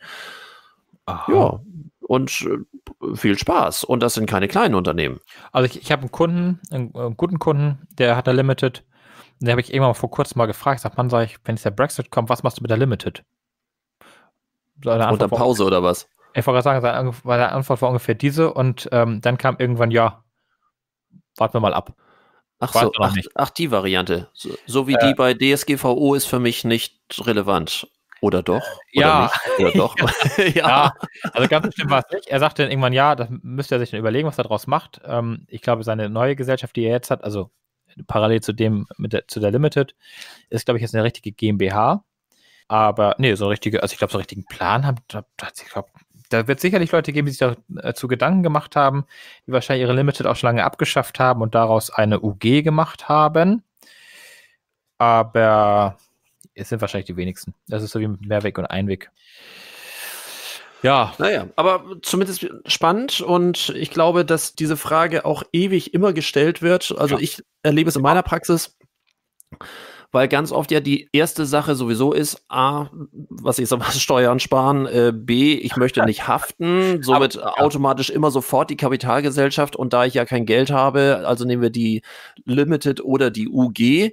[SPEAKER 1] Aha. Ja, und viel Spaß. Und das sind keine
[SPEAKER 2] kleinen Unternehmen. Also ich, ich habe einen Kunden, einen, äh, einen, guten Kunden, der hat eine Limited. Den habe ich irgendwann vor kurzem mal gefragt, Ich sagt Mann, sag ich, wenn jetzt der Brexit kommt, was machst du mit der Limited? So Unter Pause oder was? Ich wollte gerade sagen, seine Antwort war ungefähr diese und ähm, dann kam irgendwann, ja, warten wir mal ab. Ach so, ach,
[SPEAKER 1] ach, die Variante. So, so wie äh, die bei DSGVO ist für mich nicht relevant. Oder doch? Äh, Oder ja. Oder doch?
[SPEAKER 2] ja. ja. Also ganz bestimmt war es nicht. Er sagte dann irgendwann, ja, das müsste er sich dann überlegen, was er daraus macht. Ähm, ich glaube, seine neue Gesellschaft, die er jetzt hat, also parallel zu dem, mit der, zu der Limited, ist, glaube ich, jetzt eine richtige GmbH. Aber, nee, so richtige, also ich glaube, so einen richtigen Plan haben, da, glaub, da wird sicherlich Leute geben, die sich dazu äh, Gedanken gemacht haben, die wahrscheinlich ihre Limited auch schon lange abgeschafft haben und daraus eine UG gemacht haben. Aber es sind wahrscheinlich die wenigsten. Das ist so wie Mehrweg und Einweg.
[SPEAKER 1] Ja. Naja, aber zumindest spannend
[SPEAKER 2] und ich glaube,
[SPEAKER 1] dass diese Frage auch ewig immer gestellt wird. Also ja. ich erlebe es in meiner Praxis, weil ganz oft ja die erste Sache sowieso ist, A, was ich sage, Steuern sparen, äh, B, ich möchte nicht haften, somit aber, ja. automatisch immer sofort die Kapitalgesellschaft und da ich ja kein Geld habe, also nehmen wir die Limited oder die UG äh,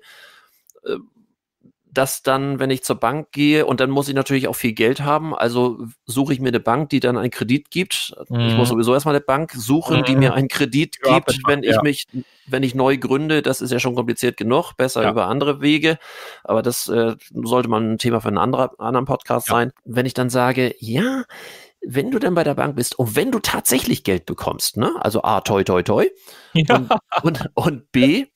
[SPEAKER 1] dass dann, wenn ich zur Bank gehe, und dann muss ich natürlich auch viel Geld haben, also suche ich mir eine Bank, die dann einen Kredit gibt. Mhm. Ich muss mhm. sowieso erstmal eine Bank suchen, mhm. die mir einen Kredit ja, gibt, wenn ich ja. mich, wenn ich neu gründe. Das ist ja schon kompliziert genug, besser ja. über andere Wege. Aber das äh, sollte mal ein Thema für einen anderen, anderen Podcast sein. Wenn ich dann sage, ja, wenn du dann bei der Bank bist und wenn du tatsächlich Geld bekommst, ne? Also A, toi, toi, toi. Und, und, und B,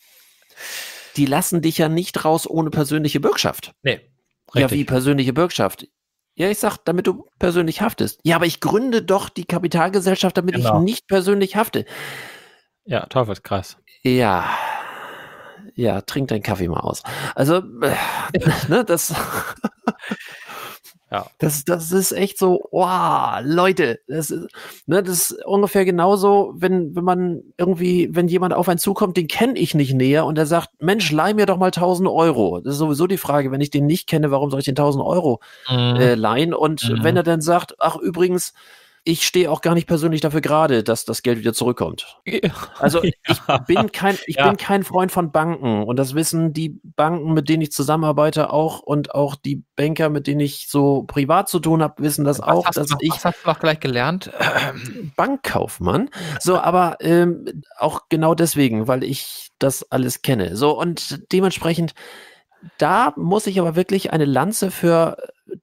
[SPEAKER 1] die lassen dich ja nicht raus ohne persönliche Bürgschaft. Nee. Richtig. Ja, wie persönliche Bürgschaft. Ja, ich sag, damit du persönlich haftest. Ja, aber ich gründe doch die Kapitalgesellschaft, damit genau. ich nicht persönlich hafte.
[SPEAKER 2] Ja, Teufelskreis.
[SPEAKER 1] Ja. Ja, trink deinen Kaffee mal aus. Also, äh, ne, das. Ja. Das, das ist echt so, wow, Leute, das ist, ne, das ist ungefähr genauso, wenn, wenn man irgendwie, wenn jemand auf einen zukommt, den kenne ich nicht näher und der sagt, Mensch, leih mir doch mal 1000 Euro. Das ist sowieso die Frage, wenn ich den nicht kenne, warum soll ich den 1000 Euro mhm. äh, leihen? Und mhm. wenn er dann sagt, ach, übrigens, ich stehe auch gar nicht persönlich dafür gerade, dass das Geld wieder zurückkommt. Also ich, bin, kein, ich ja. bin kein Freund von Banken und das wissen die Banken, mit denen ich zusammenarbeite, auch und auch die Banker, mit denen ich so privat zu tun habe, wissen das
[SPEAKER 2] was auch. Hast dass noch, ich, was hast du noch gleich gelernt?
[SPEAKER 1] Bankkaufmann. So, aber ähm, auch genau deswegen, weil ich das alles kenne. So und dementsprechend da muss ich aber wirklich eine Lanze für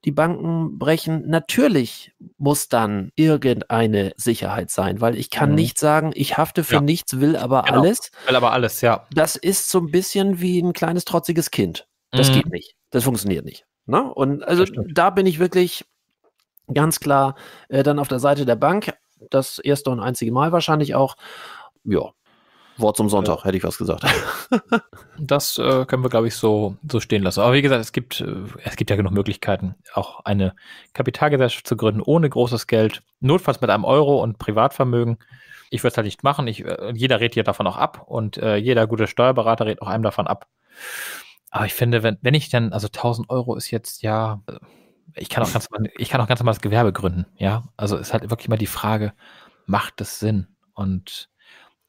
[SPEAKER 1] die Banken brechen. Natürlich muss dann irgendeine Sicherheit sein, weil ich kann mhm. nicht sagen, ich hafte für ja. nichts, will aber genau. alles.
[SPEAKER 2] Will aber alles, ja.
[SPEAKER 1] Das ist so ein bisschen wie ein kleines trotziges Kind. Das mhm. geht nicht. Das funktioniert nicht. Ne? Und also da bin ich wirklich ganz klar äh, dann auf der Seite der Bank. Das erste und einzige Mal wahrscheinlich auch. Ja, Wort zum Sonntag, ja. hätte ich was gesagt.
[SPEAKER 2] das äh, können wir, glaube ich, so, so stehen lassen. Aber wie gesagt, es gibt, äh, es gibt ja genug Möglichkeiten, auch eine Kapitalgesellschaft zu gründen, ohne großes Geld, notfalls mit einem Euro und Privatvermögen. Ich würde es halt nicht machen. Ich, äh, jeder redet ja davon auch ab und äh, jeder gute Steuerberater redet auch einem davon ab. Aber ich finde, wenn, wenn ich dann, also 1000 Euro ist jetzt ja, äh, ich kann auch ganz, ich kann auch ganz normal das Gewerbe gründen, ja. Also ist halt wirklich immer die Frage, macht es Sinn? Und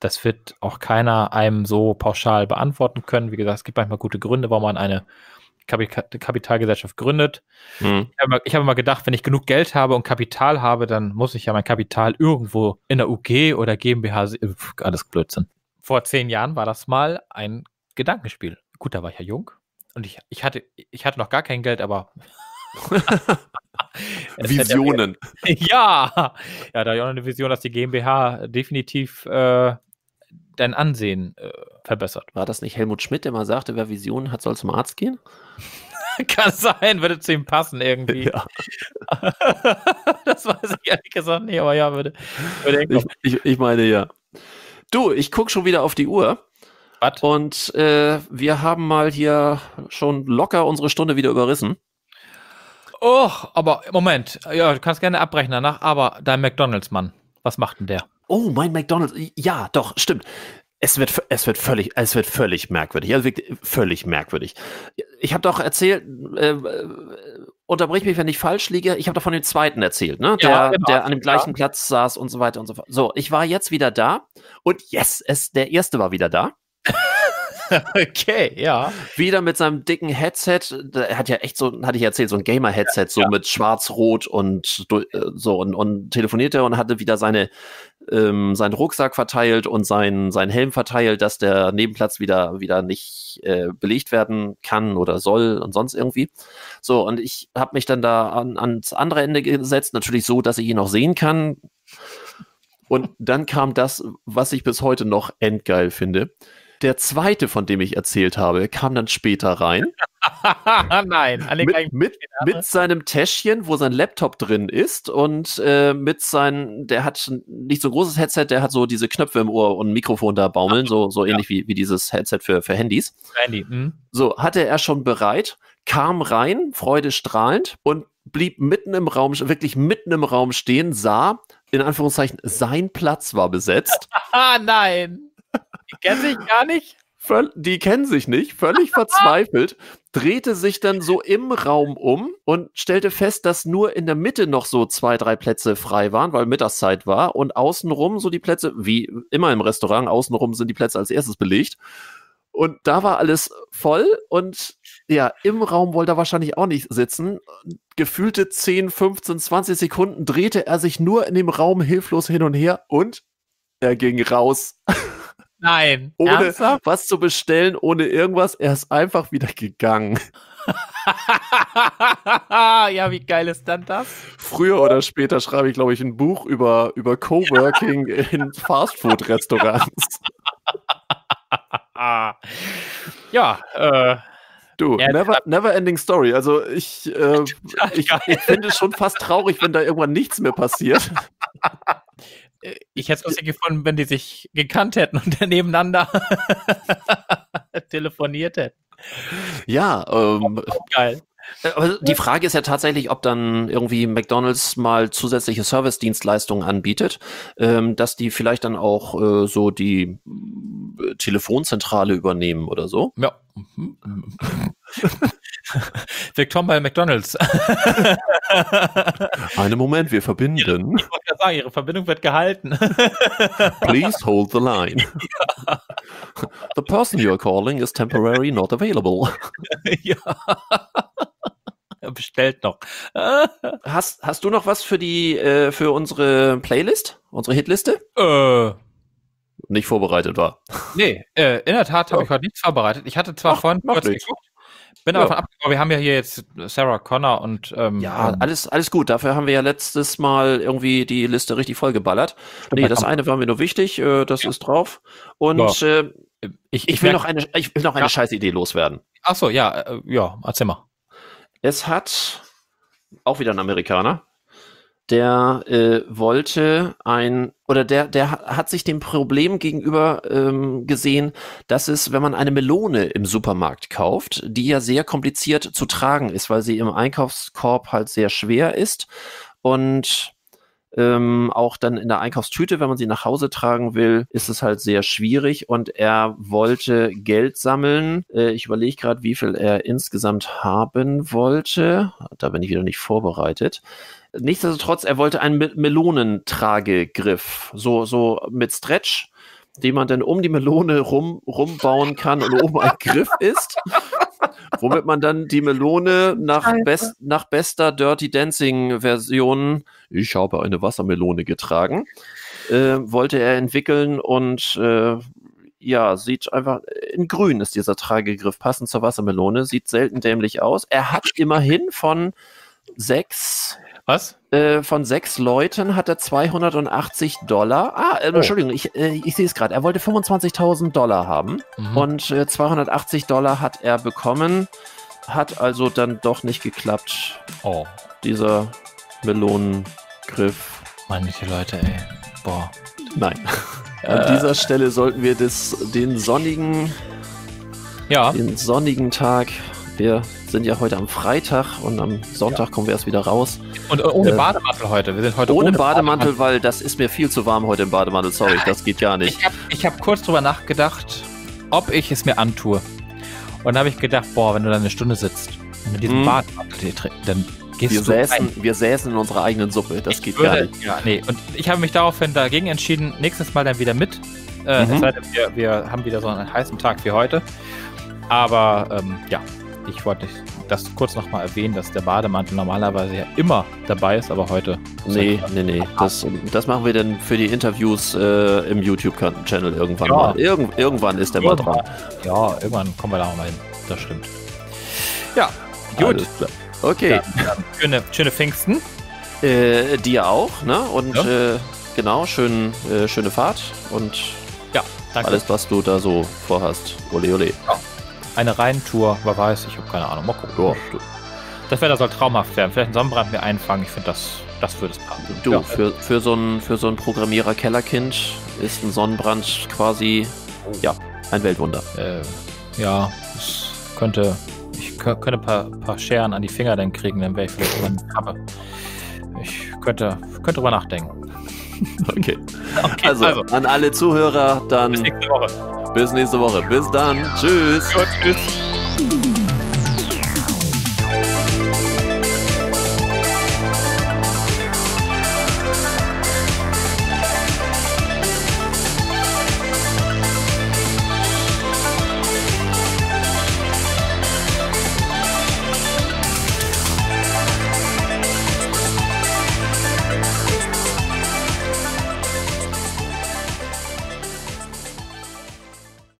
[SPEAKER 2] das wird auch keiner einem so pauschal beantworten können. Wie gesagt, es gibt manchmal gute Gründe, warum man eine Kapitalgesellschaft gründet. Hm. Ich habe hab immer gedacht, wenn ich genug Geld habe und Kapital habe, dann muss ich ja mein Kapital irgendwo in der UG oder GmbH, äh, alles Blödsinn. Vor zehn Jahren war das mal ein Gedankenspiel. Gut, da war ich ja jung und ich, ich, hatte, ich hatte noch gar kein Geld, aber. Visionen. Ja, ja, da habe ich auch eine Vision, dass die GmbH definitiv äh, dein Ansehen äh, verbessert. War das nicht Helmut Schmidt, der mal sagte, wer Visionen
[SPEAKER 1] hat, soll zum Arzt gehen?
[SPEAKER 2] Kann sein, würde zu ihm passen irgendwie. Ja. das weiß ich ehrlich gesagt nicht, aber ja, würde. würde ich,
[SPEAKER 1] ich, ich, meine ja. Du, ich gucke schon wieder auf die Uhr. What? Und äh, wir haben mal hier schon locker unsere Stunde wieder überrissen.
[SPEAKER 2] Oh, aber Moment, ja, du kannst gerne abbrechen danach, aber dein McDonalds-Mann, was macht denn der? oh, mein McDonalds,
[SPEAKER 1] ja, doch, stimmt. Es wird, es wird völlig, es wird völlig merkwürdig. Also wirklich völlig merkwürdig. Ich habe doch erzählt, äh, äh unterbrich mich, wenn ich falsch liege. Ich habe doch von dem zweiten erzählt, ne? Der, ja, genau. der an dem gleichen ja. Platz saß und so weiter und so fort. So, ich war jetzt wieder da und yes, es, der erste war wieder da. okay, ja. Wieder mit seinem dicken Headset. Er hat ja echt so, hatte ich erzählt, so ein Gamer-Headset, ja, so ja. mit schwarz-rot und äh, so und, und telefonierte und hatte wieder seine, ähm, seinen Rucksack verteilt und seinen, seinen Helm verteilt, dass der Nebenplatz wieder, wieder nicht äh, belegt werden kann oder soll und sonst irgendwie. So, und ich habe mich dann da an, ans andere Ende gesetzt, natürlich so, dass ich ihn noch sehen kann. Und dann kam das, was ich bis heute noch endgeil finde. Der zweite, von dem ich erzählt habe, kam dann später rein.
[SPEAKER 2] Nein, mit, mit,
[SPEAKER 1] mit, ne? seinem Täschchen, wo sein Laptop drin ist und äh, mit seinem, der hat nicht so ein großes Headset, der hat so diese Knöpfe im Ohr und ein Mikrofon da baumeln, so, so ähnlich ja. wie, wie dieses Headset für, für Handys. Handy. Mhm. So, hatte er schon bereit, kam rein, freudestrahlend und blieb mitten im Raum, wirklich mitten im Raum stehen, sah, in Anführungszeichen, sein Platz war besetzt.
[SPEAKER 2] Ah, nein.
[SPEAKER 1] Die kennen sich gar nicht? Die kennen sich nicht, völlig verzweifelt, drehte sich dann so im Raum um und stellte fest, dass nur in der Mitte noch so zwei, drei Plätze frei waren, weil Mittagszeit war und außenrum so die Plätze, wie immer im Restaurant, außenrum sind die Plätze als erstes belegt. Und da war alles voll und ja, im Raum wollte er wahrscheinlich auch nicht sitzen. Gefühlte 10, 15, 20 Sekunden drehte er sich nur in dem Raum hilflos hin und her und er ging raus. Nein. Ohne Ernsthaft? was zu bestellen, ohne irgendwas. Er ist einfach wieder gegangen. ja, wie geil ist dann das? Früher oder später schreibe ich, glaube ich, ein Buch über, über Coworking in Fastfood-Restaurants.
[SPEAKER 2] ja, äh,
[SPEAKER 1] Du, never, never, ending story. Also ich, äh, ich, ich finde es schon fast traurig, wenn da irgendwann nichts mehr passiert.
[SPEAKER 2] Äh, ich hätte es gefunden, wenn die sich gekannt hätten und dann nebeneinander telefoniert hätten.
[SPEAKER 1] Ja, ähm, geil. Äh, aber die Frage ist ja tatsächlich, ob dann irgendwie McDonalds mal zusätzliche Service-Dienstleistungen anbietet, ähm, dass die vielleicht dann auch äh, so die äh, Telefonzentrale übernehmen oder so.
[SPEAKER 2] Ja. Mhm. Mhm. Willkommen bei McDonalds.
[SPEAKER 1] Einen Moment, wir verbinden. ich wollte
[SPEAKER 2] ja sagen, Ihre Verbindung wird gehalten.
[SPEAKER 1] Please hold the line. Ja. The person you are calling is temporarily not available. Ja. Er bestellt noch. Hast, hast du noch was für die äh, für unsere Playlist, unsere Hitliste? Äh nicht vorbereitet war.
[SPEAKER 2] Nee, äh, in der Tat habe oh. ich heute nichts vorbereitet. Ich hatte zwar Ach, vorhin kurz nichts. geguckt, bin ja. davon abgekommen, wir haben ja hier jetzt Sarah Connor und ähm, Ja, ähm, alles, alles gut. Dafür
[SPEAKER 1] haben wir ja letztes Mal irgendwie die Liste richtig vollgeballert. nee, das eine war mir nur wichtig, äh, das ja. ist drauf. Und ja. äh, ich, ich, ich, will noch eine, ich will noch eine ja. scheiß Idee loswerden. Ach so, ja, äh, ja, erzähl mal. Es hat auch wieder ein Amerikaner der äh, wollte ein oder der der hat sich dem Problem gegenüber ähm, gesehen, dass es, wenn man eine Melone im Supermarkt kauft, die ja sehr kompliziert zu tragen ist, weil sie im Einkaufskorb halt sehr schwer ist und ähm, auch dann in der Einkaufstüte, wenn man sie nach Hause tragen will, ist es halt sehr schwierig. Und er wollte Geld sammeln. Äh, ich überlege gerade, wie viel er insgesamt haben wollte. Da bin ich wieder nicht vorbereitet. Nichtsdestotrotz, er wollte einen Melonentragegriff. So, so mit Stretch den man dann um die Melone rum, rumbauen kann und oben ein Griff ist, womit man dann die Melone nach, also. best, nach bester Dirty Dancing Version, ich habe eine Wassermelone getragen, äh, wollte er entwickeln und äh, ja, sieht einfach, in grün ist dieser Tragegriff, passend zur Wassermelone, sieht selten dämlich aus. Er hat immerhin von sechs was? Äh, von sechs Leuten hat er 280 Dollar. Ah, äh, oh. Entschuldigung, ich, äh, ich sehe es gerade. Er wollte 25.000 Dollar haben mhm. und 280 äh, Dollar hat er bekommen. Hat also dann doch nicht geklappt. Oh. Dieser Melonengriff.
[SPEAKER 2] Manche Leute, ey. Boah.
[SPEAKER 1] Nein. An äh. dieser Stelle sollten wir das, den sonnigen, ja. den sonnigen Tag der sind ja heute am Freitag und am Sonntag ja. kommen wir erst wieder raus. Und äh, ohne äh, Bademantel heute. Wir sind heute ohne, ohne Bademantel, weil das ist mir viel zu warm heute im Bademantel. Sorry, ja, das geht gar nicht.
[SPEAKER 2] Ich habe hab kurz drüber nachgedacht, ob ich es mir antue. Und da habe ich gedacht, boah, wenn du da eine Stunde sitzt und in diesem mm. Bademantel dann gehst wir du säßen,
[SPEAKER 1] Wir säßen in unserer eigenen Suppe. Das ich geht würde, gar nicht. Ja, nee. Und
[SPEAKER 2] ich habe mich daraufhin dagegen entschieden, nächstes Mal dann wieder mit. Äh, mhm. es sei denn, wir, wir haben wieder so einen heißen Tag wie heute. Aber ähm, ja, ich wollte das kurz nochmal erwähnen, dass der Bademantel normalerweise ja immer dabei ist, aber heute.
[SPEAKER 1] Nee, ja nee, nee. Das, das, machen wir dann für die Interviews äh, im YouTube-Channel irgendwann ja. mal. Irgend, irgendwann ist der irgendwann.
[SPEAKER 2] mal dran. Ja, irgendwann kommen wir da auch mal hin. Das stimmt. Ja,
[SPEAKER 1] gut. Okay.
[SPEAKER 2] Dann, schöne, schöne Pfingsten.
[SPEAKER 1] Äh, dir auch, ne? Und ja. äh, genau, schön, äh, schöne Fahrt und
[SPEAKER 2] ja, danke. alles,
[SPEAKER 1] was du da so vorhast. Ole, ole. Ja
[SPEAKER 2] eine Reihentour, wer weiß, ich habe keine Ahnung. Mal gucken. Ja. Das Wetter soll traumhaft werden. Vielleicht einen Sonnenbrand mir einfangen. Ich finde, das, das würde es passen. Du, ja. für,
[SPEAKER 1] für so ein, für so ein Programmierer-Kellerkind ist ein Sonnenbrand quasi, ja, ein Weltwunder. Äh,
[SPEAKER 2] ja, es könnte, ich könnte ein paar, paar Scheren an die Finger dann kriegen, dann wäre ich vielleicht Ich könnte, könnte drüber nachdenken. okay.
[SPEAKER 1] okay also, also, an alle Zuhörer, dann. Bis nächste Woche. Bis nächste Woche. Bis dann. Tschüss. Gut,
[SPEAKER 2] tschüss.